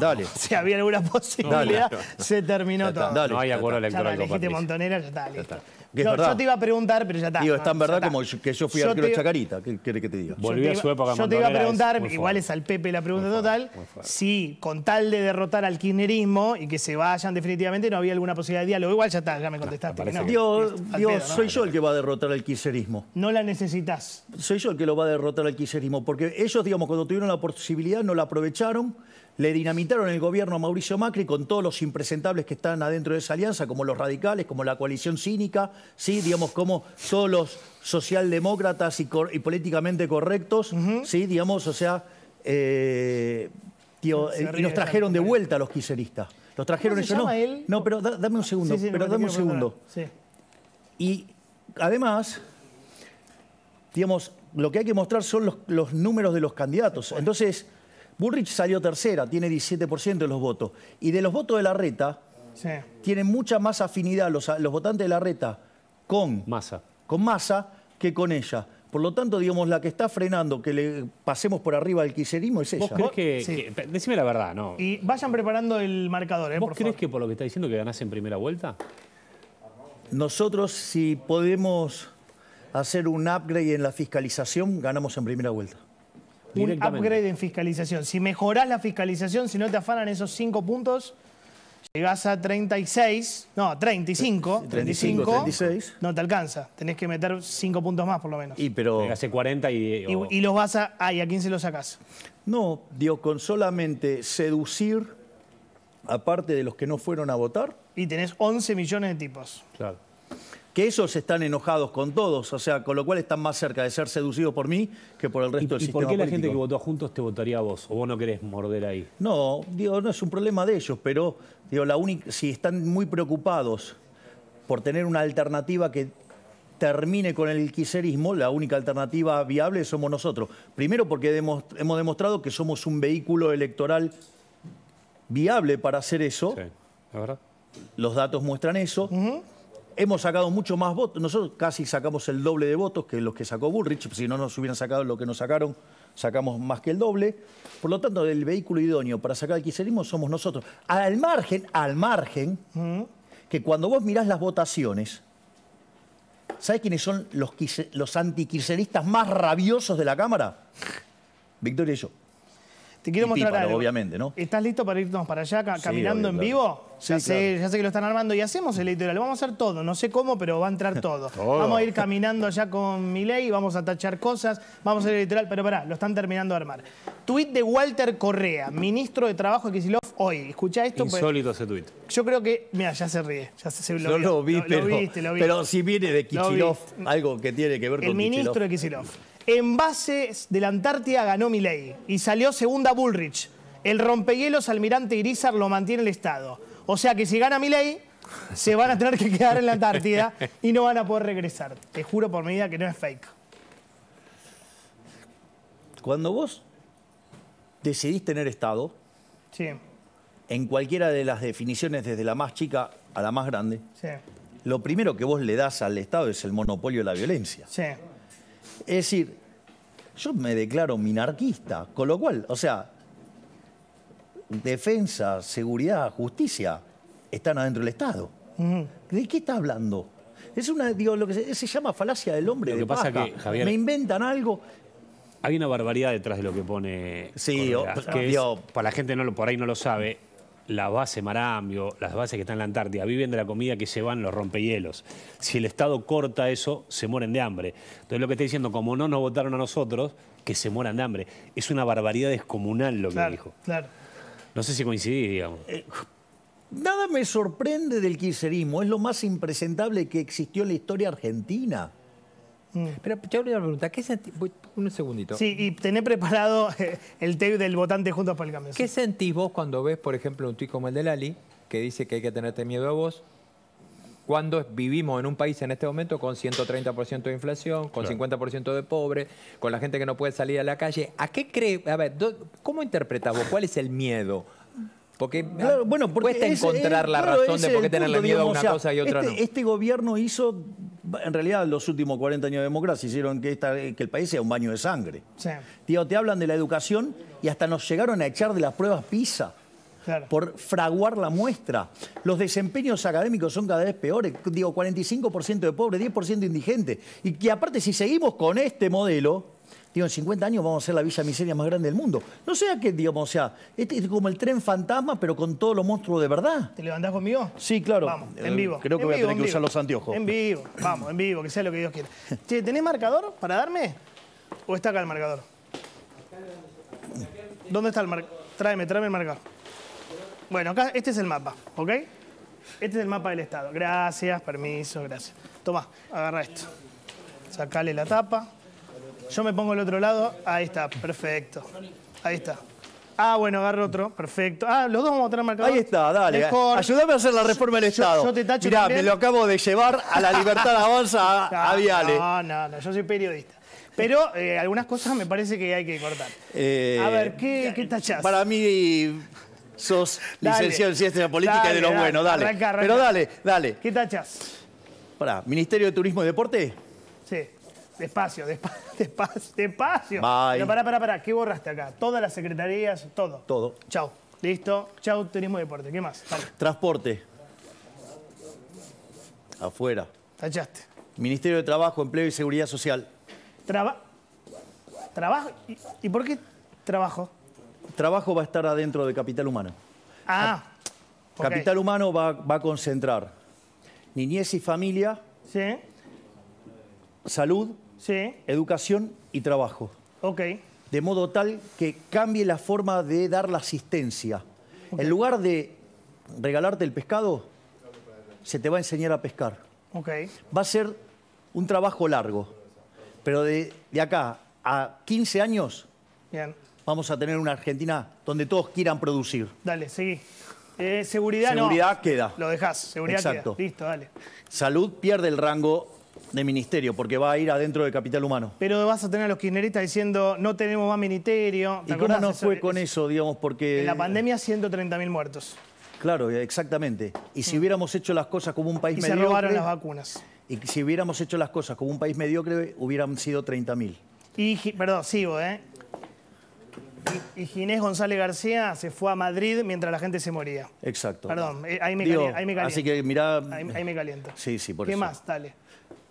Dale. Si había alguna posibilidad, se terminó todo. Dale, no hay acuerdo electoral. Ya Montonera, ya está, listo. Ya está yo, te iba a preguntar, pero ya está. Digo, es tan verdad como que yo fui al arquero Chacarita. ¿Qué querés que te diga? Volví a su época. Yo te iba a preguntar, igual es al Pepe la pregunta total, si con tal de derrotar al kirchnerismo y que se vayan definitivamente, no había alguna posibilidad de diálogo. Igual ya está, ya me contestaste. Dios, soy yo el que va a derrotar al kirchnerismo. No la necesitas. Soy yo el que lo va a derrotar al kirchnerismo, porque ellos, digamos, cuando tuvieron la posibilidad no la aprovecharon le dinamitaron el gobierno a Mauricio Macri con todos los impresentables que están adentro de esa alianza, como los radicales, como la coalición cínica, ¿sí? digamos, como todos los socialdemócratas y, políticamente correctos, ¿sí? digamos, o sea, eh, eh, y nos trajeron de vuelta a los quiseristas, Los trajeron no. Él? No, pero dame un segundo, pero dame un segundo. Y además, digamos, lo que hay que mostrar son los, los números de los candidatos. Pues. Entonces, Bullrich salió tercera, tiene 17% de los votos. Y de los votos de la reta, tienen mucha más afinidad los, votantes de la reta con masa que con ella. Por lo tanto, digamos, la que está frenando que le pasemos por arriba al quiserismo es ella. crees que, Decime la verdad, ¿no? Y vayan preparando el marcador, ¿eh? ¿Vos crees que por lo que está diciendo que ganás en primera vuelta? Nosotros, si podemos hacer un upgrade en la fiscalización, ganamos en primera vuelta un upgrade en fiscalización. Si mejorás la fiscalización, si no te afanan esos 5 puntos, llegás a 36, no, 35, 35, 36. No te alcanza, tenés que meter 5 puntos más por lo menos. Y pero... Hace 40 y, y... los vas a... ay, a quién se los sacás? No, Dios, con solamente seducir, aparte de los que no fueron a votar... Y tenés 11 millones de tipos. Claro que esos están enojados con todos, o sea, con lo cual están más cerca de ser seducidos por mí que por el resto del sistema ¿Y por qué la gente que votó juntos te votaría a vos? ¿O vos no querés morder ahí? No, digo, no es un problema de ellos, pero digo, la única, si están muy preocupados por tener una alternativa que termine con el quiserismo, la única alternativa viable somos nosotros. Primero porque hemos demostrado que somos un vehículo electoral viable para hacer eso. verdad. Los datos muestran eso hemos sacado mucho más votos. Nosotros casi sacamos el doble de votos que los que sacó Bullrich. Si no nos hubieran sacado lo que nos sacaron, sacamos más que el doble. Por lo tanto, el vehículo idóneo para sacar el kirchnerismo somos nosotros. Al margen, al margen, que cuando vos mirás las votaciones, ¿sabés quiénes son los, los antikirchneristas más rabiosos de la Cámara? Victoria y yo. Te quiero mostrar algo. obviamente, ¿no? ¿Estás listo para irnos para allá caminando en vivo? Sí, ya, sé, que lo están armando y hacemos el editorial. Lo vamos a hacer todo, no sé cómo, pero va a entrar todo. Vamos a ir caminando allá con ley, vamos a tachar cosas, vamos a hacer el editorial, pero pará, lo están terminando de armar. Tweet de Walter Correa, ministro de Trabajo de Kicillof hoy. Escucha esto. Pues. Insólito ese tweet. Yo creo que, mira, ya se ríe. Ya lo, lo, vi, pero, Pero si viene de Kicillof, algo que tiene que ver el con El ministro de Kicillof en base de la Antártida ganó Milei y salió segunda Bullrich. El rompehielos almirante Irizar lo mantiene el Estado. O sea que si gana Milei, se van a tener que quedar en la Antártida y no van a poder regresar. Te juro por mi vida que no es fake. Cuando vos decidís tener Estado, en cualquiera de las definiciones, desde la más chica a la más grande, lo primero que vos le das al Estado es el monopolio de la violencia. Es decir, yo me declaro minarquista, con lo cual, o sea, defensa, seguridad, justicia están adentro del Estado. ¿De qué está hablando? Es una, digo, lo que se, llama falacia del hombre. Lo que pasa es que, me inventan algo. Hay una barbaridad detrás de lo que pone. Sí, que para la gente no, por ahí no lo sabe la base Marambio, las bases que están en la Antártida, viven de la comida que llevan los rompehielos. Si el Estado corta eso, se mueren de hambre. Entonces lo que está diciendo, como no nos votaron a nosotros, que se mueran de hambre. Es una barbaridad descomunal lo que dijo. Claro. No sé si coincidí, digamos. Eh, nada me sorprende del kirchnerismo, es lo más impresentable que existió en la historia argentina. Mm. Pero yo le voy a preguntar, ¿qué sentís? Un segundito. Sí, y tenés preparado eh, el té del votante junto a el ¿Qué sentís vos cuando ves, por ejemplo, un tuit como el de Lali, que dice que hay que tenerte miedo a vos, cuando vivimos en un país en este momento con 130% de inflación, con 50% de pobre, con la gente que no puede salir a la calle. ¿A qué cree? A ver, ¿cómo interpretas vos? ¿Cuál es el miedo? Porque, ah, bueno, cuesta encontrar la razón de por qué tenerle la miedo a una cosa y otra este, no. Este gobierno hizo, en realidad los últimos 40 años de democracia hicieron que, el país sea un baño de sangre. te hablan de la educación y hasta nos llegaron a echar de las pruebas PISA. por fraguar la muestra. Los desempeños académicos son cada vez peores. Digo, 45% de pobres, 10% de indigentes. Y que aparte, si seguimos con este modelo, digo, en 50 años vamos a ser la villa miseria más grande del mundo. No sea que, digamos, o sea, este es como el tren fantasma, pero con todos los monstruos de verdad. ¿Te levantás conmigo? Sí, claro. Vamos, en eh, vivo. Creo que voy a tener que usar los anteojos. En vivo, vamos, en vivo, que sea lo que Dios quiera. Che, ¿tenés marcador para darme? ¿O está acá el marcador? ¿Dónde está el marcador? Tráeme, tráeme el marcador. Bueno, acá este es el mapa, ¿ok? Este es el mapa del Estado. Gracias, permiso, gracias. Tomá, agarra esto. Sacale la tapa. Yo me pongo al otro lado. Ahí está, perfecto. Ahí está. Ah, bueno, agarro otro. Perfecto. Ah, los dos vamos a tener marcador. Ahí está, dale. Ayúdame a hacer la reforma del Estado. Yo, te tacho Mirá, me lo acabo de llevar a la libertad avanza a, Viale. No, no, no, yo soy periodista. Pero eh, algunas cosas me parece que hay que cortar. Eh, a ver, ¿qué, ¿qué Para mí sos licenciado en ciencia política y de los dale, dale. Pero dale, dale. ¿Qué tachas? para Ministerio de Turismo y Deporte. Despacio, despacio, despacio. Bye. pará, pará, pará. ¿Qué borraste acá? Todas las secretarías, todo. Todo. Chau. Listo. Chau, turismo y deporte. ¿Qué más? Transporte. Afuera. Tachaste. Ministerio de Trabajo, Empleo y Seguridad Social. Traba... ¿Trabajo? ¿Y, por qué trabajo? Trabajo va a estar adentro de Capital Humano. Ah, Capital Humano va, va, a concentrar niñez y familia, ¿Sí? salud, sí. educación y trabajo. Ok. De modo tal que cambie la forma de dar la asistencia. En lugar de regalarte el pescado, se te va a enseñar a pescar. Ok. Va a ser un trabajo largo, pero de, acá a 15 años vamos a tener una Argentina donde todos quieran producir. Dale, seguí. Eh, seguridad, seguridad queda. Lo dejas, seguridad queda. Listo, dale. Salud pierde el rango de ministerio, porque va a ir adentro de capital humano. Pero vas a tener a los kirchneristas diciendo, no tenemos más ministerio. ¿Y cómo no fue con eso, digamos, porque... En la pandemia, 130.000 muertos. Claro, exactamente. Y si mm. hubiéramos hecho las cosas como un país y se robaron las vacunas. Y si hubiéramos hecho las cosas como un país mediocre, hubieran sido 30.000. Y, perdón, sigo, ¿eh? Y, Ginés González García se fue a Madrid mientras la gente se moría. Exacto. Perdón, eh, ahí me, ahí me Así que mirá... Ahí, me caliento. Sí, sí, por eso. ¿Qué más? Dale.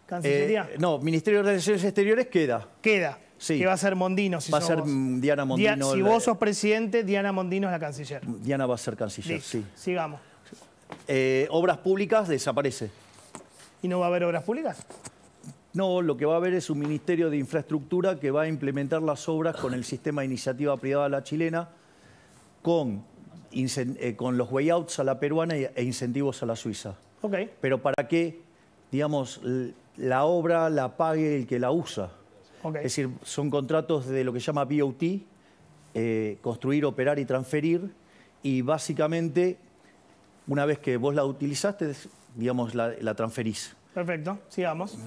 Cancillería. Eh, no, Ministerio de Relaciones Exteriores queda. Queda. Sí. Que va a ser Mondino. Si va a ser mm, Diana Mondino. si vos sos presidente, Diana Mondino es la canciller. Diana va a ser canciller, sí. Sigamos. Eh, obras públicas desaparece. ¿Y no va a haber obras públicas? No, lo que va a haber es un Ministerio de Infraestructura que va a implementar las obras con el sistema de iniciativa privada la chilena, con, eh, con los way outs a la peruana e incentivos a la suiza. Ok. Pero para qué, digamos, la obra la pague el que la usa. Es decir, son contratos de lo que llama BOT, eh, construir, operar y transferir, y básicamente, una vez que vos la utilizaste, digamos, la, transferís. Perfecto, sigamos.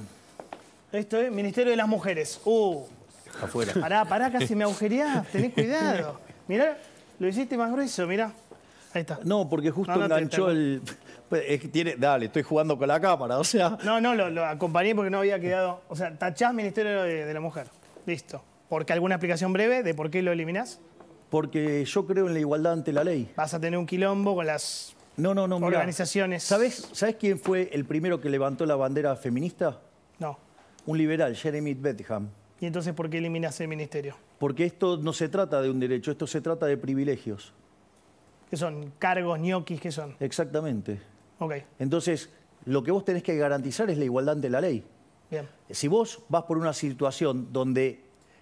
Esto es Ministerio de las Mujeres. Uh. Afuera. Pará, pará, casi me agujereás, tenés cuidado. Mirá, lo hiciste más grueso, mirá. Ahí está. No, porque justo enganchó el... Pues, es que tiene, dale, estoy jugando con la cámara, o sea. No, no, lo, acompañé porque no había quedado. O sea, tachás Ministerio de, la Mujer. Listo. ¿Porque alguna explicación breve de por qué lo eliminás? Porque yo creo en la igualdad ante la ley. Vas a tener un quilombo con las no, no, no, organizaciones. ¿Sabes ¿Sabés quién fue el primero que levantó la bandera feminista? No. Un liberal, Jeremy Bentham ¿Y entonces por qué eliminas el ministerio? Porque esto no se trata de un derecho, esto se trata de privilegios. ¿Qué son? ¿Cargos, ñoquis? ¿Qué son? Exactamente. Entonces, lo que vos tenés que garantizar es la igualdad ante la ley. Si vos vas por una situación donde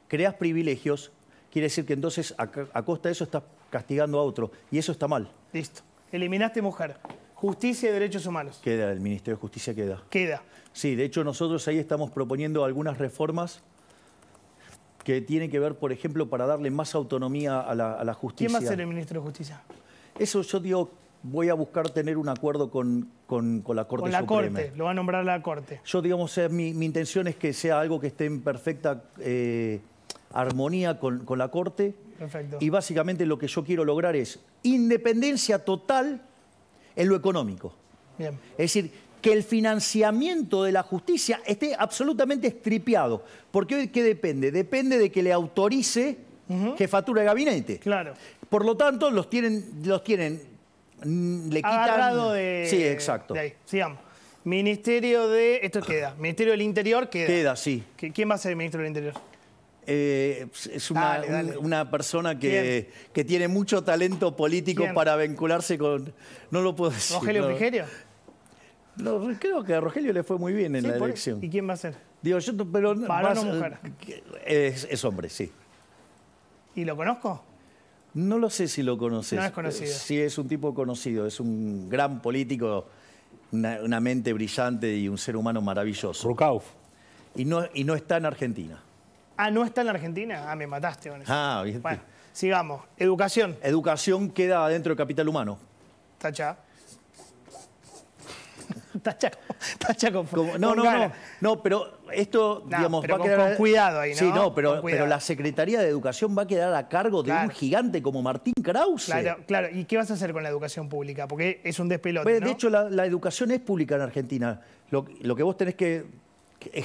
creas privilegios, quiere decir que entonces a, costa de eso estás castigando a otro. Y eso está mal. Listo. Eliminaste mujer. Justicia y derechos humanos. Queda, el Ministerio de Justicia queda. Queda. Sí, de hecho nosotros ahí estamos proponiendo algunas reformas que tienen que ver, por ejemplo, para darle más autonomía a la, justicia. ¿Quién va a ser el ministro de Justicia? Eso yo digo voy a buscar tener un acuerdo con, con, la Corte Con la Corte, lo va a nombrar la Corte. Yo, digamos, mi, intención es que sea algo que esté en perfecta eh, armonía con, la Corte. Perfecto. Y básicamente lo que yo quiero lograr es independencia total en lo económico. Es decir, que el financiamiento de la justicia esté absolutamente estripeado. Porque hoy, ¿qué depende? Depende de que le autorice jefatura de gabinete. Claro. Por lo tanto, los tienen, los tienen le de... Sí, exacto. De ahí. Ministerio de... Esto queda. Ministerio del Interior queda. sí. ¿Quién va a ser el Ministro del Interior? Eh, es una, persona que, tiene mucho talento político para vincularse con... No lo puedo decir. ¿Rogelio creo que a Rogelio le fue muy bien en la elección. ¿Y quién va a ser? Digo, yo... Pero, mujer? Eh, es hombre, sí. ¿Y lo conozco? No lo sé si lo conoces. No es conocido. Sí, es un tipo conocido, es un gran político, una, mente brillante y un ser humano maravilloso. Rukauf. Y no, y no está en Argentina. Ah, ¿no está en Argentina? Ah, me mataste. Ah, bien. Bueno, sigamos. Educación. Educación queda dentro del Capital Humano. Tacha. Tacha, con, no, no, no, no, pero esto, digamos, va a quedar... Con cuidado ahí, ¿no? Sí, no, pero, pero la Secretaría de Educación va a quedar a cargo de un gigante como Martín Krause. Claro, claro. ¿Y qué vas a hacer con la educación pública? Porque es un despelote, ¿no? De hecho, la, educación es pública en Argentina. Lo, que vos tenés que...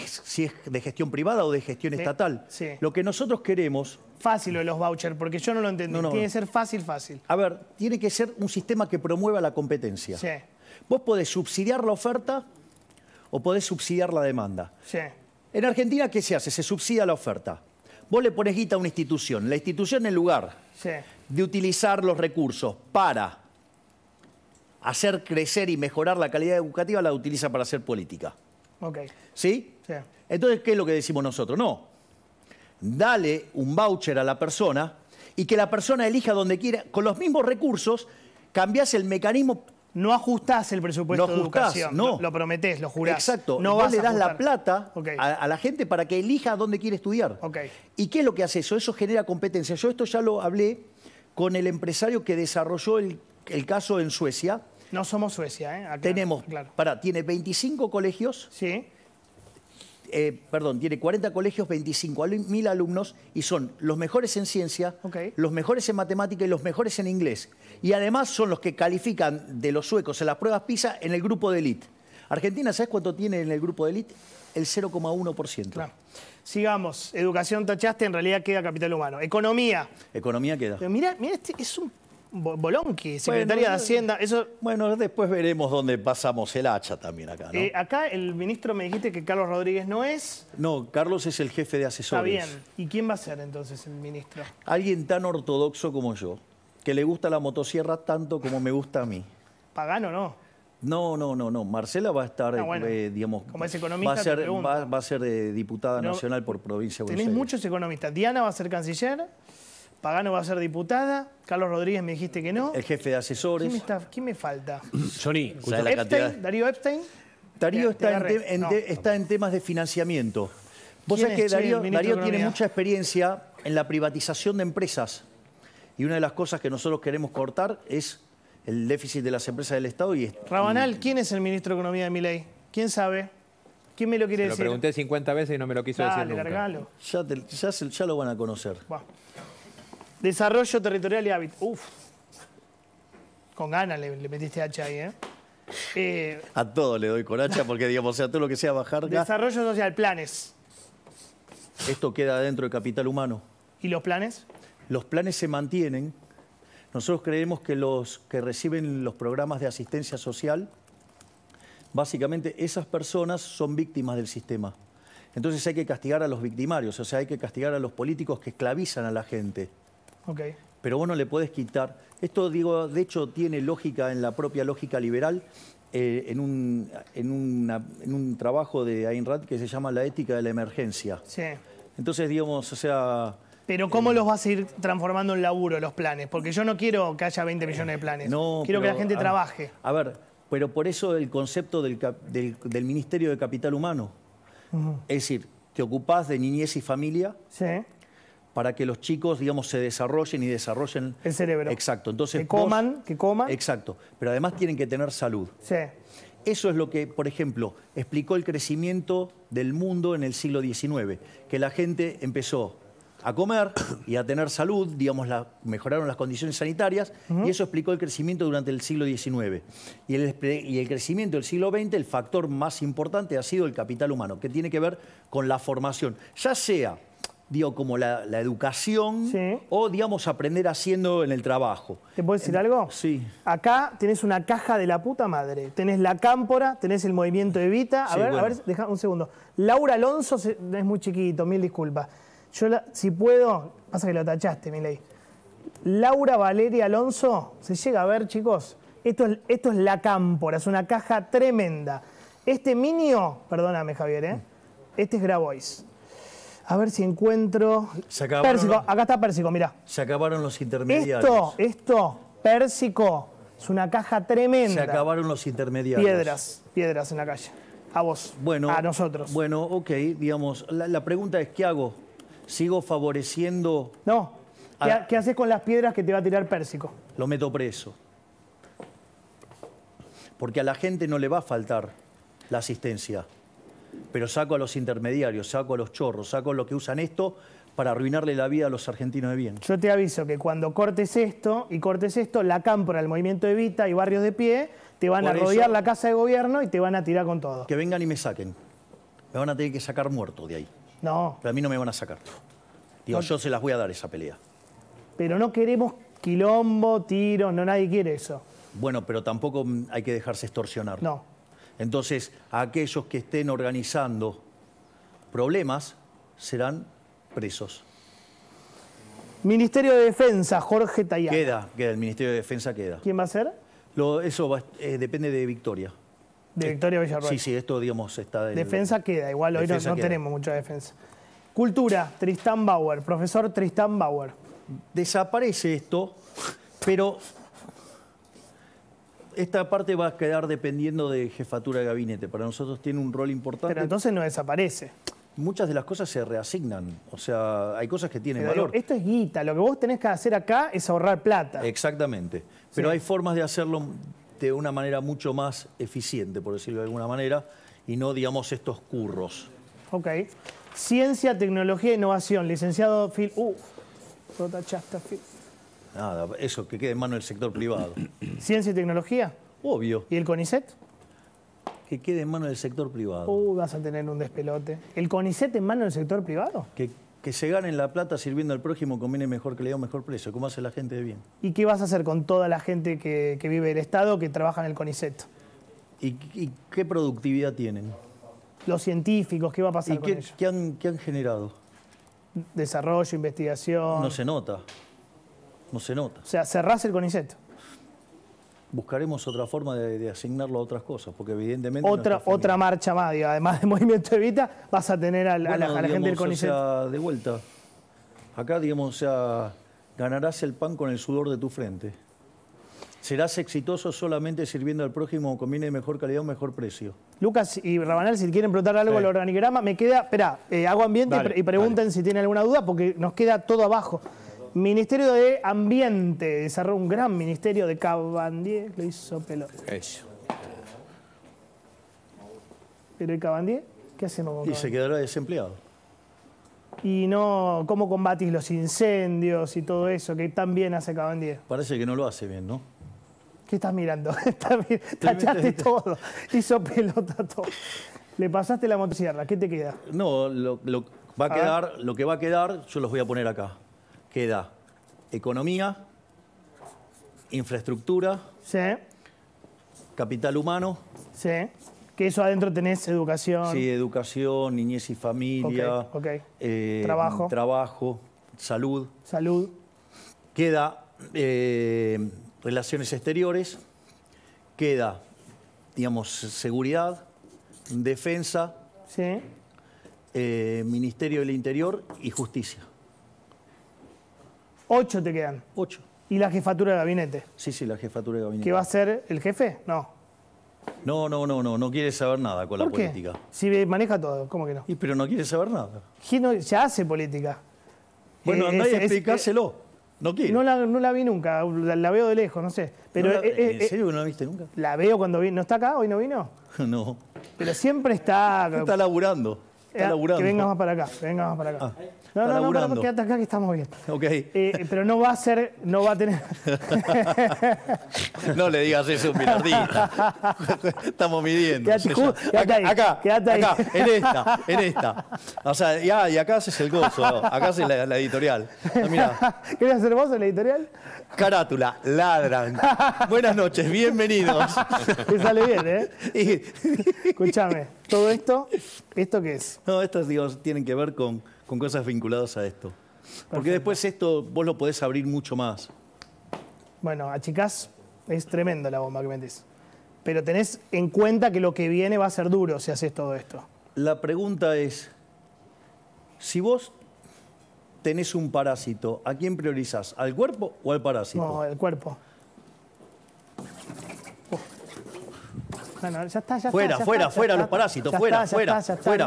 si es de gestión privada o de gestión estatal. Lo que nosotros queremos... Fácil lo de los vouchers, porque yo no lo entiendo. No, tiene que ser fácil, fácil. A ver, tiene que ser un sistema que promueva la competencia. Sí. Vos podés subsidiar la oferta o podés subsidiar la demanda. Sí. En Argentina, ¿qué se hace? Se subsidia la oferta. Vos le pones guita a una institución. La institución, en lugar de utilizar los recursos para hacer crecer y mejorar la calidad educativa, la utiliza para hacer política. Okay. ¿Sí? ¿Sí? Entonces, ¿qué es lo que decimos nosotros? No. Dale un voucher a la persona y que la persona elija donde quiera, con los mismos recursos, cambiás el mecanismo no ajustás el presupuesto no de educación. No. Lo, prometés, lo jurás. Exacto. No le das la plata a, la gente para que elija dónde quiere estudiar. ¿Y qué es lo que hace eso? Eso genera competencia. Yo esto ya lo hablé con el empresario que desarrolló el, caso en Suecia. No somos Suecia, ¿eh? Tenemos, para, tiene 25 colegios. Sí. Eh, perdón, tiene 40 colegios, 25.000 alumnos y son los mejores en ciencia, los mejores en matemática y los mejores en inglés. Y además son los que califican de los suecos en las pruebas PISA en el grupo de elite. Argentina, ¿sabes cuánto tiene en el grupo de elite? El 0,1%. Claro. Sigamos. Educación tachaste, en realidad queda capital humano. Economía. Economía queda. mira, mira, este es un Bolonqui, secretaria de Hacienda. Eso... Bueno, después veremos dónde pasamos el hacha también acá, eh, acá el ministro me dijiste que Carlos Rodríguez no es. No, Carlos es el jefe de asesores. Está bien. ¿Y quién va a ser entonces el ministro? Alguien tan ortodoxo como yo, que le gusta la motosierra tanto como me gusta a mí. ¿Pagano no? No, no, no, no. Marcela va a estar, digamos, es va a ser, eh, diputada nacional por provincia de Tenés muchos economistas. Diana va a ser canciller. Pagano va a ser diputada. Carlos Rodríguez me dijiste que no. El jefe de asesores. ¿Quién me, falta? Sony. Epstein, Darío Epstein. Darío está, en, temas de financiamiento. Vos sabés que Darío, tiene mucha experiencia en la privatización de empresas. Y una de las cosas que nosotros queremos cortar es el déficit de las empresas del Estado. y Rabanal, ¿quién es el ministro de Economía de mi ley? ¿Quién sabe? ¿Quién me lo quiere decir? Lo pregunté 50 veces y no me lo quiso decir. Nunca. Ya, ya, lo van a conocer. Desarrollo territorial y hábitat. Uf. Con ganas le, metiste hacha ahí, ¿eh? ¿eh? A todo le doy con hacha porque, digamos, sea todo lo que sea bajar. Desarrollo social, planes. Esto queda dentro del capital humano. ¿Y los planes? Los planes se mantienen. Nosotros creemos que los que reciben los programas de asistencia social, básicamente esas personas son víctimas del sistema. Entonces hay que castigar a los victimarios, o sea, hay que castigar a los políticos que esclavizan a la gente. Pero vos no le puedes quitar. Esto, digo, de hecho tiene lógica en la propia lógica liberal, eh, en, un, en, una, en, un trabajo de Ayn Rand que se llama La ética de la emergencia. Sí. Entonces, digamos, o sea... Pero ¿cómo eh, los vas a ir transformando en laburo los planes? Porque yo no quiero que haya 20 millones de planes. No, quiero que la gente trabaje. A ver, pero por eso el concepto del, del, Ministerio de Capital Humano. Es decir, te ocupás de niñez y familia, sí para que los chicos, digamos, se desarrollen y desarrollen... El cerebro. Exacto. Entonces, que coman, que coman. Exacto. Pero además tienen que tener salud. Sí. Eso es lo que, por ejemplo, explicó el crecimiento del mundo en el siglo XIX, que la gente empezó a comer y a tener salud, digamos, mejoraron las condiciones sanitarias, y eso explicó el crecimiento durante el siglo XIX. Y y el, crecimiento del siglo XX, el factor más importante ha sido el capital humano, que tiene que ver con la formación, ya sea digo, como la, educación o, digamos, aprender haciendo en el trabajo. ¿Te puedo decir algo? Sí. Acá tenés una caja de la puta madre. Tenés la cámpora, tenés el movimiento Evita. A ver, a ver, deja un segundo. Laura Alonso es muy chiquito, mil disculpas. Yo, si puedo, pasa que lo tachaste, ley. Laura Valeria Alonso, se llega a ver, chicos. Esto es, esto es la cámpora, es una caja tremenda. Este minio, perdóname, Javier, ¿eh? Este es Grabois. A ver si encuentro. Se pérsico. Acá está Pérsico, mira. Se acabaron los intermediarios. Esto, esto, Pérsico, es una caja tremenda. Se acabaron los intermediarios. Piedras, piedras en la calle. A vos. Bueno. A nosotros. Bueno, ok, digamos. La, pregunta es: ¿qué hago? ¿Sigo favoreciendo.? No. ¿Qué haces con las piedras que te va a tirar Pérsico? Lo meto preso. Porque a la gente no le va a faltar la asistencia pero saco a los intermediarios, saco a los chorros, saco a los que usan esto para arruinarle la vida a los argentinos de bien. Yo te aviso que cuando cortes esto y cortes esto, la cámpora, el movimiento Evita y Barrios de Pie te van a rodear la casa de gobierno y te van a tirar con todo. Que vengan y me saquen. Me van a tener que sacar muerto de ahí. No. Pero a mí no me van a sacar. Digo, yo se las voy a dar esa pelea. Pero no queremos quilombo, tiro, no nadie quiere eso. Bueno, pero tampoco hay que dejarse extorsionar. No. Entonces, aquellos que estén organizando problemas serán presos. Ministerio de Defensa, Jorge Tayana. Queda, queda, el Ministerio de Defensa queda. ¿Quién va a ser? eso eh, depende de Victoria. De Victoria eh, Villarroel. Sí, sí, esto, digamos, está... defensa queda, igual hoy no tenemos mucha defensa. Cultura, Tristán Bauer, profesor Tristán Bauer. Desaparece esto, pero esta parte va a quedar dependiendo de jefatura de gabinete. Para nosotros tiene un rol importante. Pero entonces no desaparece. Muchas de las cosas se reasignan, o sea, hay cosas que tienen valor. Esto es guita, lo que vos tenés que hacer acá es ahorrar plata. Exactamente, pero hay formas de hacerlo de una manera mucho más eficiente, por decirlo de alguna manera, y no, digamos, estos curros. Ok. Ciencia, tecnología e innovación. Licenciado Phil... Uh, rota chasta, Phil. Nada, eso que quede en mano del sector privado. ¿Ciencia y tecnología? Obvio. ¿Y el CONICET? Que quede en mano del sector privado. Uy, uh, vas a tener un despelote. ¿El CONICET en mano del sector privado? Que, que se gane la plata sirviendo al prójimo conviene mejor que le dé un mejor precio, como hace la gente de bien. ¿Y qué vas a hacer con toda la gente que, vive el Estado, que trabaja en el CONICET? ¿Y, qué productividad tienen? Los científicos, ¿qué va a pasar ¿Y con ellos? ¿qué han, qué han generado? Desarrollo, investigación. No se nota. No se nota. O sea, cerrás el coniceto Buscaremos otra forma de, asignarlo a otras cosas, porque evidentemente... Otra, otra marcha más, además de Movimiento Evita, vas a tener a, la, gente del CONICET. de vuelta, acá, digamos, o sea, ganarás el pan con el sudor de tu frente. Serás exitoso solamente sirviendo al prójimo conviene de mejor calidad o mejor precio. Lucas y Rabanal, si quieren preguntar algo al organigrama, me queda... Espera, eh, hago ambiente y, pregunten si tienen alguna duda, porque nos queda todo abajo. Ministerio de Ambiente desarrolló un gran ministerio de Cabandier, lo hizo pelota. Eso. Pero el Cabandier, ¿qué hace Y se quedará desempleado. Y no, ¿cómo combatís los incendios y todo eso que tan bien hace Cabandier? Parece que no lo hace bien, ¿no? ¿Qué estás mirando? Tachaste todo, hizo pelota todo. Le pasaste la motosierra, ¿qué te queda? No, va a, quedar, lo que va a quedar, yo los voy a poner acá queda economía, infraestructura, capital humano. Que eso adentro tenés educación. Sí, educación, niñez y familia. Eh, trabajo. salud. Salud. Queda eh, relaciones exteriores, queda, digamos, seguridad, defensa, eh, Ministerio del Interior y Justicia. Ocho te quedan. Ocho. ¿Y la jefatura de gabinete? Sí, sí, la jefatura de gabinete. ¿Que va a ser el jefe? No. No, no, no, no, no quiere saber nada con la política. Sí, maneja todo, ¿cómo que no? Y, pero no quiere saber nada. Gino ya hace política. Bueno, eh, andá y eh, no quiere. No la, no la, vi nunca, la, veo de lejos, no sé. Pero, eh, ¿En serio que no la viste nunca? La veo cuando vino. ¿No está acá? ¿Hoy no vino? no. Pero siempre está. Está laburando. Está eh, laburando. Que venga más para acá, venga más para acá. Ah, no, no, no, no, quédate acá que estamos bien. Ok. Eh, eh, pero no va a ser, no va a tener... no le digas eso, pilardista. estamos midiendo. acá, Acá, quédate acá, en esta, en esta. O sea, ya, ah, y acá haces el gozo, acá haces la, editorial. Ah, mira quieres hacer vos en la editorial? Carátula, ladran. Buenas noches, bienvenidos. Que sale bien, ¿eh? Y... Escúchame, todo esto ¿Esto qué es? No, estas digo, tienen que ver con, cosas vinculadas a esto. Porque después esto vos lo podés abrir mucho más. Bueno, a chicas, es tremenda la bomba que metes. Pero tenés en cuenta que lo que viene va a ser duro si haces todo esto. La pregunta es, si vos tenés un parásito, ¿a quién priorizás? ¿Al cuerpo o al parásito? No, al cuerpo. Fuera, fuera, fuera, los parásitos, fuera, fuera,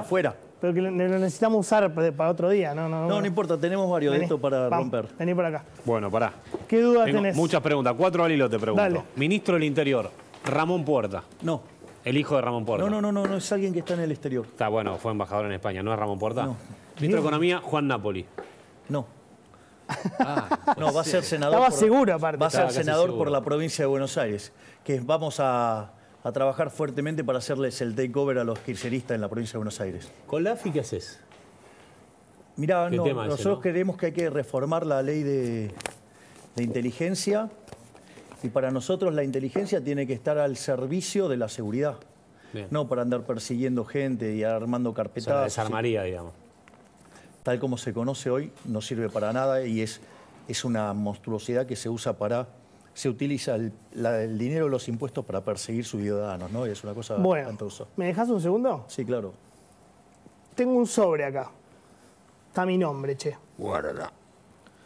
fuera, Pero que lo necesitamos usar para otro día, ¿no? No, no, no, importa, tenemos varios de estos para romper. Vení por acá. Bueno, pará. ¿Qué duda tenés? Muchas preguntas, cuatro al hilo te pregunto. Ministro del Interior, Ramón Puerta. No. El hijo de Ramón Puerta. No, no, no, no, no es alguien que está en el exterior. Está bueno, fue embajador en España, ¿no es Ramón Puerta? No. Ministro de Economía, Juan Napoli. No. Ah, no, va a ser senador. Estaba segura, Va a ser senador por la provincia de Buenos Aires. Que vamos a a trabajar fuertemente para hacerles el takeover a los kirchneristas en la provincia de Buenos Aires. ¿Con la AFI qué haces? Mirá, nosotros creemos que hay que reformar la ley de, inteligencia y para nosotros la inteligencia tiene que estar al servicio de la seguridad. No para andar persiguiendo gente y armando carpetas. O desarmaría, digamos. Tal como se conoce hoy, no sirve para nada y es una monstruosidad que se usa para se utiliza el, dinero de los impuestos para perseguir sus ciudadanos, ¿no? Y es una cosa bueno, ¿Me dejas un segundo? Sí, claro. Tengo un sobre acá. Está mi nombre, che. Guarda.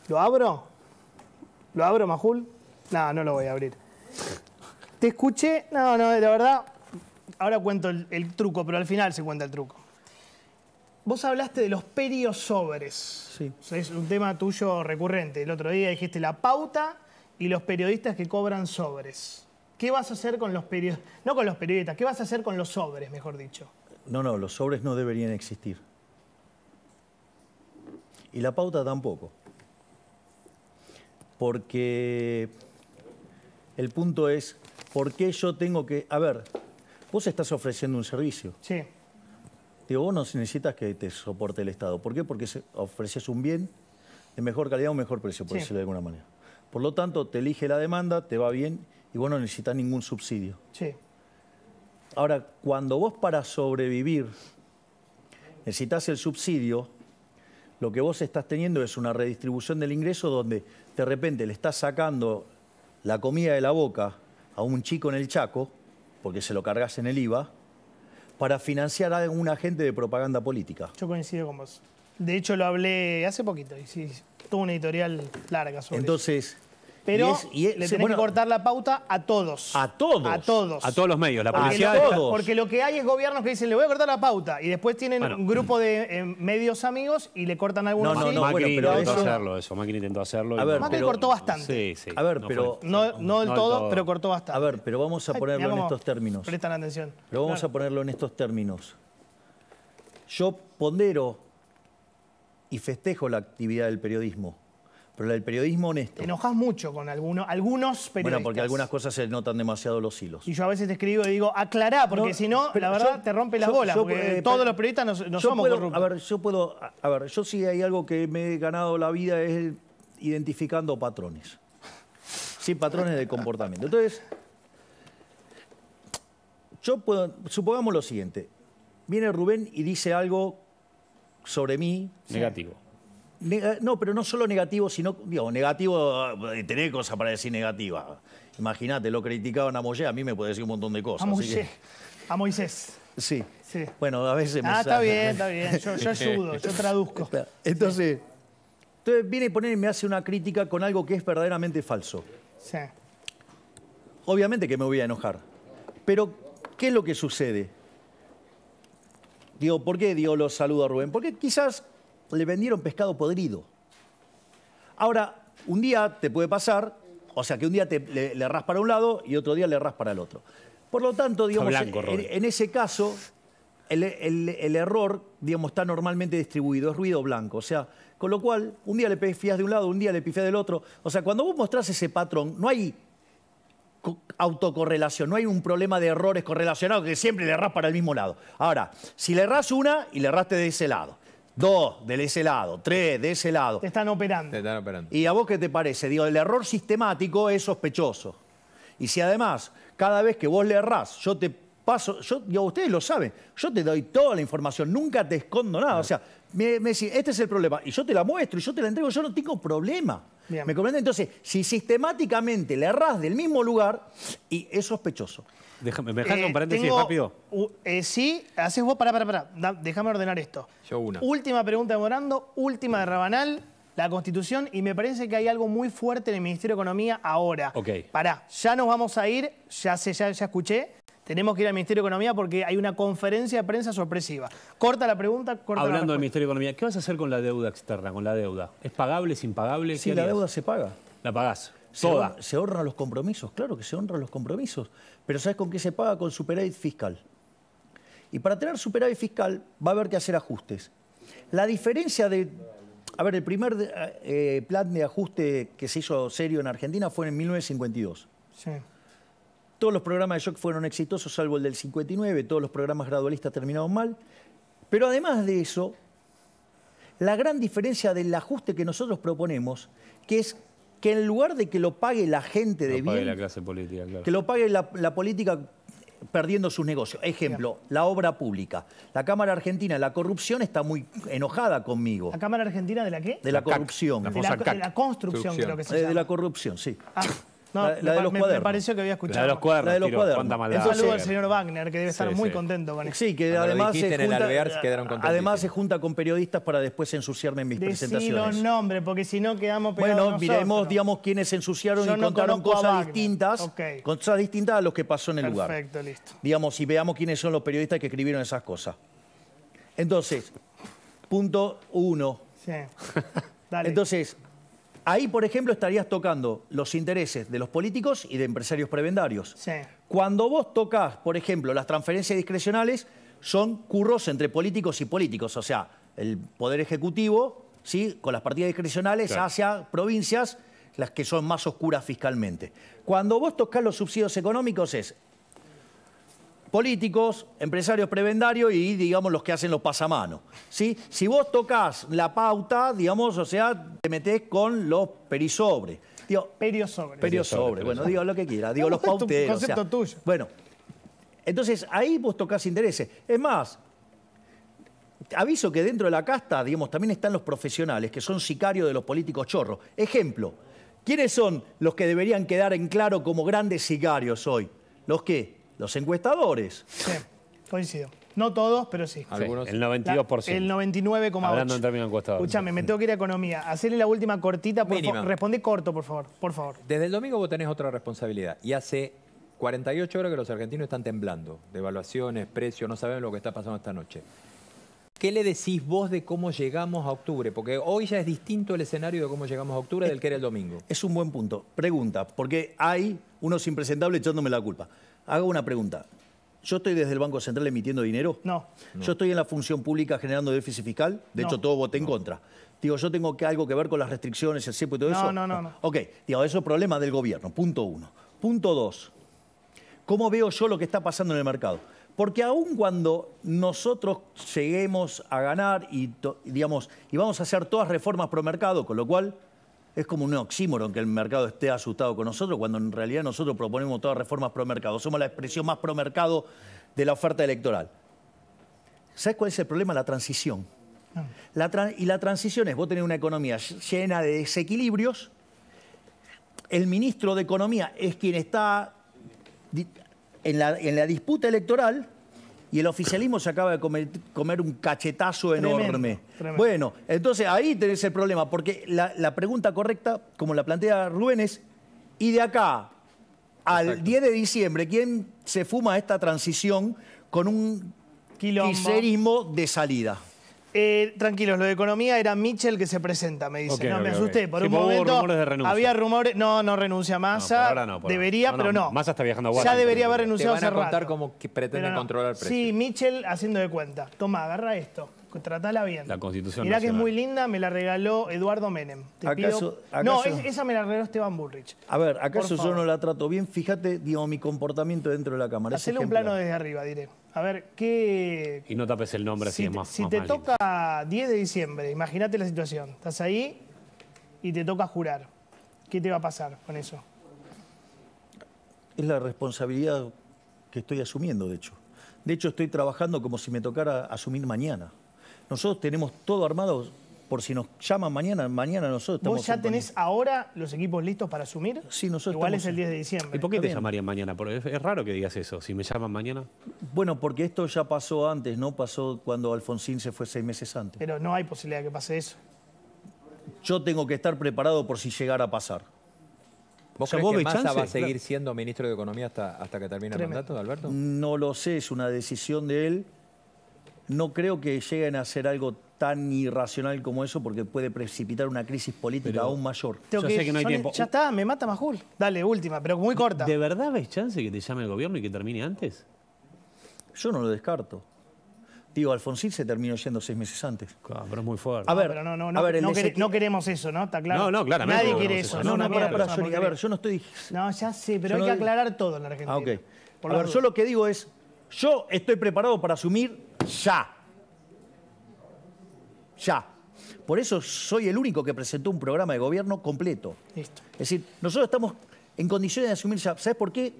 ¿Lo abro? ¿Lo abro, Majul? No, no lo voy a abrir. Te escuché. No, no, la verdad. Ahora cuento el, truco, pero al final se cuenta el truco. Vos hablaste de los periosobres. Sí. es un tema tuyo recurrente. El otro día dijiste la pauta y los periodistas que cobran sobres. ¿Qué vas a hacer con los periodistas? No con los periodistas, ¿qué vas a hacer con los sobres, mejor dicho? No, no, los sobres no deberían existir. Y la pauta tampoco. Porque el punto es, ¿por qué yo tengo que... A ver, vos estás ofreciendo un servicio. Sí. Digo, vos no necesitas que te soporte el Estado. ¿Por qué? Porque ofreces un bien de mejor calidad o mejor precio, por decirlo de alguna manera. Por lo tanto, te elige la demanda, te va bien y vos no necesitas ningún subsidio. Sí. Ahora, cuando vos para sobrevivir necesitas el subsidio, lo que vos estás teniendo es una redistribución del ingreso donde de repente le estás sacando la comida de la boca a un chico en el Chaco, porque se lo cargas en el IVA, para financiar a un agente de propaganda política. Yo coincido con vos. De hecho, lo hablé hace poquito y sí, tuve una editorial larga sobre Entonces, pero y le tenés que cortar la pauta a todos. A todos. A todos. A todos los medios, la policía porque, todos. Porque lo que hay es gobiernos que dicen, le voy a cortar la pauta. Y después tienen un grupo de eh, medios amigos y le cortan algunos. No, no, no, Macri pero intentó hacerlo eso. Macri intentó hacerlo. A ver, pero... cortó bastante. Sí, sí. A ver, no pero... No, del todo, pero cortó bastante. A ver, pero vamos a ponerlo en estos términos. Prestan atención. Pero vamos a ponerlo en estos términos. Yo pondero y festejo la actividad del periodismo pero el periodismo honesto. Te enojas mucho con alguno, algunos periodistas. Bueno, porque algunas cosas se notan demasiado los hilos. Y yo a veces te escribo y digo, aclará, porque si no, la verdad, te rompe las bolas. Eh, todos los periodistas no, somos A ver, yo puedo. A ver, yo sí hay algo que me he ganado la vida es identificando patrones. Sí, patrones de comportamiento. Entonces, yo puedo. Supongamos lo siguiente. Viene Rubén y dice algo sobre mí. Negativo. Eh, no, pero no solo negativo, sino, digo, negativo, eh, tener cosas para decir negativa. Imagínate, lo criticaban a Mollé, a mí me puede decir un montón de cosas. A, Moisés. a Moisés. Sí. Bueno, a veces me Ah, está bien, está bien. Yo, ayudo, yo traduzco. Entonces, entonces viene y poner y me hace una crítica con algo que es verdaderamente falso. Sí. Obviamente que me voy a enojar. Pero, ¿qué es lo que sucede? Digo, ¿por qué Dios los saluda a Rubén? Porque quizás le vendieron pescado podrido. Ahora, un día te puede pasar, o sea que un día le, errás para un lado y otro día le errás para el otro. Por lo tanto, digamos, en, ese caso, el, error, digamos, está normalmente distribuido, es ruido blanco. O sea, con lo cual, un día le pifías de un lado, un día le pifias del otro. O sea, cuando vos mostrás ese patrón, no hay autocorrelación, no hay un problema de errores correlacionados que siempre le errás para el mismo lado. Ahora, si le errás una y le erraste de ese lado, Dos, de ese lado. Tres, de ese lado. Te están operando. Te están operando. ¿Y a vos qué te parece? Digo, el error sistemático es sospechoso. Y si además, cada vez que vos le errás, yo te paso, yo, digo, ustedes lo saben, yo te doy toda la información, nunca te escondo nada. O sea, me, me decís, este es el problema, y yo te la muestro, y yo te la entrego, yo no tengo problema. ¿Me comprende? Entonces, si sistemáticamente le errás del mismo lugar, y es sospechoso. ¿Me dejas un eh, paréntesis rápido? Eh, sí, haces vos, pará, pará, pará. Déjame ordenar esto. Yo una. Última pregunta de Morando, última de Rabanal, la Constitución, y me parece que hay algo muy fuerte en el Ministerio de Economía ahora. Ok. Pará, ya nos vamos a ir, ya, sé, ya escuché, tenemos que ir al Ministerio de Economía porque hay una conferencia de prensa sorpresiva. Corta la pregunta, corta Hablando del Ministerio de Economía, ¿qué vas a hacer con la deuda externa, con la deuda? ¿Es pagable, es impagable? Sí, la deuda se paga. ¿La pagás? Se Toda. se honran los compromisos, claro que se honran los compromisos. Pero ¿sabes con qué se paga? Con superávit fiscal. Y para tener superávit fiscal va a haber que hacer ajustes. La diferencia de... A ver, el primer eh, eh, plan de ajuste que se hizo serio en Argentina fue en 1952. Sí. Todos los programas de shock fueron exitosos, salvo el del 59, todos los programas gradualistas terminaron mal. Pero además de eso, la gran diferencia del ajuste que nosotros proponemos, que es que en lugar de que lo pague la gente de lo pague la clase política, claro. que lo pague la, política perdiendo sus negocios. Ejemplo, la obra pública. La Cámara Argentina la Corrupción está muy enojada conmigo. ¿La Cámara Argentina de la qué? De la, corrupción. de, la, construcción, creo que se llama. Eh, de la corrupción, sí. Ah. No, la, de los me, cuadernos. pareció que había escuchado. La de los cuadros, La de los tiro, cuadernos. Maldad. Un saludo al señor Wagner, que debe estar muy contento con esto. Sí, que además se, junta, Alvear, además se junta con periodistas para después ensuciarme en mis Decí presentaciones. los nombres, porque si no quedamos pegados Bueno, miremos, digamos, quiénes se ensuciaron y contaron cosas distintas, cosas distintas a lo que pasó en el lugar. Perfecto, listo. Digamos, y veamos quiénes son los periodistas que escribieron esas cosas. Entonces, punto uno. Sí. Dale. Entonces, Ahí, por ejemplo, estarías tocando los intereses de los políticos y de empresarios prebendarios. Cuando vos tocas, por ejemplo, las transferencias discrecionales, son curros entre políticos y políticos. O sea, el Poder Ejecutivo, ¿sí? con las partidas discrecionales hacia provincias, las que son más oscuras fiscalmente. Cuando vos tocas los subsidios económicos es políticos, empresarios prebendarios y, digamos, los que hacen los pasamanos. ¿sí? Si vos tocas la pauta, digamos, o sea, te metes con los perisobres. Digo, periosobres. bueno, digo lo que quiera. Digo, los pauteros. Bueno, entonces ahí vos tocas intereses. Es más, aviso que dentro de la casta, digamos, también están los profesionales, que son sicarios de los políticos chorros. Ejemplo, ¿quiénes son los que deberían quedar en claro como grandes sicarios hoy? Los qué? los encuestadores. Sí, coincido. No todos, pero sí. Algunos. El 92%. El 99,8%. Hablando en términos Escúchame, me tengo que ir a economía. Hacerle la última cortita, por favor. Responde corto, por favor. por favor. Desde el domingo vos tenés otra responsabilidad. Y hace 48 horas que los argentinos están temblando. Devaluaciones, precios, no sabemos lo que está pasando esta noche. ¿Qué le decís vos de cómo llegamos a octubre? Porque hoy ya es distinto el escenario de cómo llegamos a octubre del que era el domingo. Es un buen punto. Pregunta, porque hay unos impresentables echándome la culpa. Hago una pregunta. ¿Yo estoy desde el Banco Central emitiendo dinero? No. ¿Yo estoy en la función pública generando déficit fiscal? De hecho, todo voté en contra. Digo, ¿yo tengo que, algo que ver con las restricciones, el CEPO y todo eso? No, no, no. Ok, digo, eso es problema del gobierno, punto uno. Punto dos, ¿cómo veo yo lo que está pasando en el mercado? Porque aun cuando nosotros lleguemos a ganar y, digamos, y vamos a hacer todas reformas pro mercado, con lo cual es como un oxímoron que el mercado esté asustado con nosotros, cuando en realidad nosotros proponemos todas reformas pro mercado. Somos la expresión más pro mercado de la oferta electoral. ¿Sabes cuál es el problema? La transición. Ah. y la transición es, vos tenés una economía llena de desequilibrios, el ministro de Economía es quien está en la, en la disputa electoral, y el oficialismo se acaba de comer, un cachetazo enorme. Bueno, entonces ahí tenés el problema, porque la, pregunta correcta, como la plantea Rubén, es, ¿y de acá al 10 de diciembre quién se fuma esta transición con un quiserismo de salida? Eh, tranquilos, lo de economía era Mitchell que se presenta, me dice. no, me asusté. Por un momento. Había rumores. No, no renuncia Massa. No, no, debería, pero no. Massa está viajando a Ya debería haber renunciado van a contar cómo que pretende controlar el precio. Sí, Mitchell haciendo de cuenta. Toma, agarra esto. Tratala bien. La Constitución Mirá que es muy linda, me la regaló Eduardo Menem. Te No, esa me la regaló Esteban Bullrich. A ver, ¿acaso yo no la trato bien? Fíjate, digo, mi comportamiento dentro de la Cámara. Hacele un plano desde arriba, diré a ver, ¿qué...? Y no tapes el nombre si, así, es más Si te toca 10 de diciembre, imagínate la situación. Estás ahí y te toca jurar. ¿Qué te va a pasar con eso? Es la responsabilidad que estoy asumiendo, de hecho. De hecho, estoy trabajando como si me tocara asumir mañana. Nosotros tenemos todo armado, por si nos llaman mañana, mañana nosotros estamos... ¿Vos ya tenés ahora los equipos listos para asumir? Sí, nosotros Igual es el 10 de diciembre. ¿Y por qué te llamarían mañana? Porque es, raro que digas eso, si me llaman mañana. Bueno, porque esto ya pasó antes, ¿no? Pasó cuando Alfonsín se fue seis meses antes. Pero no hay posibilidad de que pase eso. Yo tengo que estar preparado por si llegara a pasar. ¿Vos crees que va a seguir siendo ministro de Economía hasta, hasta que termine el mandato, Alberto? No lo sé, es una decisión de él. No creo que lleguen a hacer algo tan irracional como eso porque puede precipitar una crisis política aún mayor. yo sé que no hay tiempo. Ya está, me mata Majul. Dale, última, pero muy corta. ¿De verdad ves chance que te llame el gobierno y que termine antes? Yo no lo descarto. Digo, Alfonsín se terminó yendo seis meses antes. Claro, pero es muy fuerte. A ver, no, no, no, no, queremos eso, ¿no? Está claro. No, no, claramente. Nadie quiere eso. No, No, no, para, para, a ver, yo no estoy... No, ya sé, pero hay que aclarar todo en la Argentina. Ah, ok. a ver, yo lo que digo es, yo estoy preparado para asumir ya. Ya. Por eso soy el único que presentó un programa de gobierno completo. Es decir, nosotros estamos en condiciones de asumir ya. ¿Sabes por qué?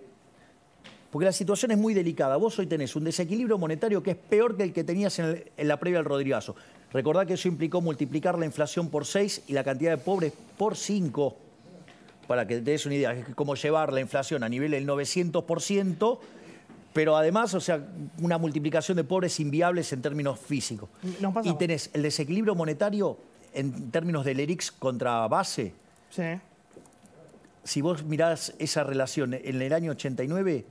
Porque la situación es muy delicada. Vos hoy tenés un desequilibrio monetario que es peor que el que tenías en, la previa al Rodrigazo. Recordá que eso implicó multiplicar la inflación por 6 y la cantidad de pobres por 5. Para que te des una idea, es como llevar la inflación a nivel del 900% pero además, o sea, una multiplicación de pobres inviables en términos físicos. y tenés el desequilibrio monetario en términos del ERIX contra base. Sí. Si vos mirás esa relación en el año 89,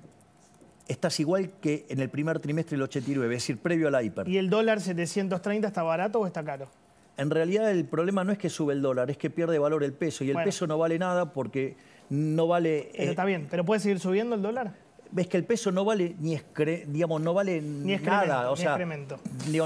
estás igual que en el primer trimestre del 89, es decir, previo a la hiper. ¿Y el dólar 730 está barato o está caro? En realidad el problema no es que sube el dólar, es que pierde valor el peso. Y el peso no vale nada porque no vale... Pero eh, está bien, pero puede seguir subiendo el dólar ves que el peso no vale ni digamos, no vale ni nada. O sea, excremento.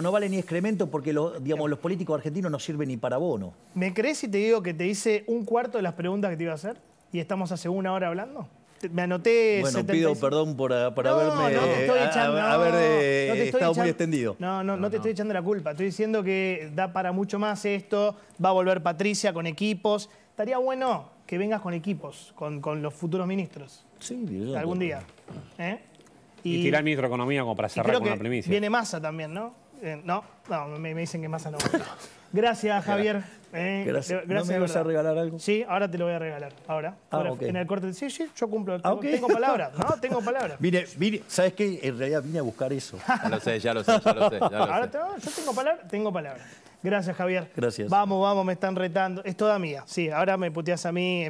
no vale ni excremento porque digamos, los políticos argentinos no sirven ni para bono. ¿Me crees si te digo que te hice un cuarto de las preguntas que te iba a hacer? Y estamos hace una hora hablando. Me anoté. Bueno, pido perdón por, haberme. Ah, no, no muy extendido. No, no, no, te estoy echando la culpa. Estoy diciendo que da para mucho más esto. Va a volver Patricia con equipos. Estaría bueno que vengas con equipos, con, con los futuros ministros. Sí, Algún día. ¿eh? Y, tirar el ministro de Economía como para cerrar con la una primicia. Viene masa también, ¿no? Eh, no, no, me, dicen que masa no. Gracias, Javier. Eh, gracias. ¿No me vas a regalar algo? Sí, ahora te lo voy a regalar. Ahora. Ah, ahora En el corte. Sí, sí, yo cumplo. Ah, tengo palabras, No, tengo palabras. Mire, mire, ¿sabes qué? En realidad vine a buscar eso. ya lo sé, ya lo sé, ya lo sé. ahora yo tengo palabras, tengo palabras. Gracias, Javier. Gracias. Vamos, vamos, me están retando. Es toda mía. Sí, ahora me puteas a mí. hay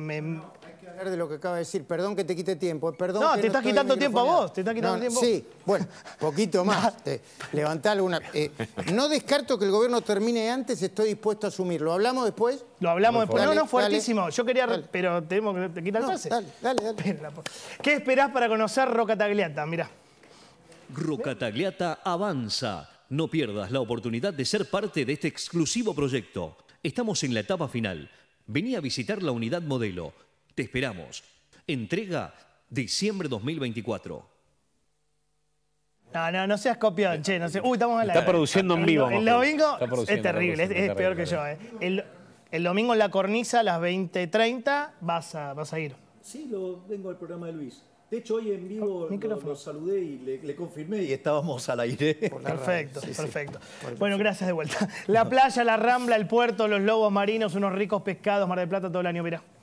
que hablar de lo que acaba de decir. Perdón que te quite tiempo. Eh. Perdón no, te estás quitando tiempo a vos. Te estás quitando tiempo. Sí, bueno, poquito más. te, levantá alguna. Eh, no descarto que el gobierno termine antes. Estoy dispuesto a asumirlo. ¿Hablamos después? Lo hablamos después. no, no, fuertísimo. Yo quería. Pero tenemos que te quitar Dale, dale, dale. ¿Qué esperás para conocer Roca Tagliata? Mirá. Roca Tagliata avanza no pierdas la oportunidad de ser parte de este exclusivo proyecto. Estamos en la etapa final. Vení a visitar la unidad modelo. Te esperamos. Entrega diciembre 2024. No, no, no seas copión, che, no sé. Uy, estamos en la... Está produciendo en vivo. El domingo es terrible, es, peor que yo. Eh. El, domingo en la cornisa a las 20.30 vas a, vas a ir. Sí, lo vengo al programa de Luis. De hecho, hoy en vivo oh, lo, saludé y le, confirmé y estábamos al aire. Perfecto, perfecto. Bueno, gracias de vuelta. La playa, la rambla, el puerto, los lobos marinos, unos ricos pescados, Mar del Plata todo el año, mirá.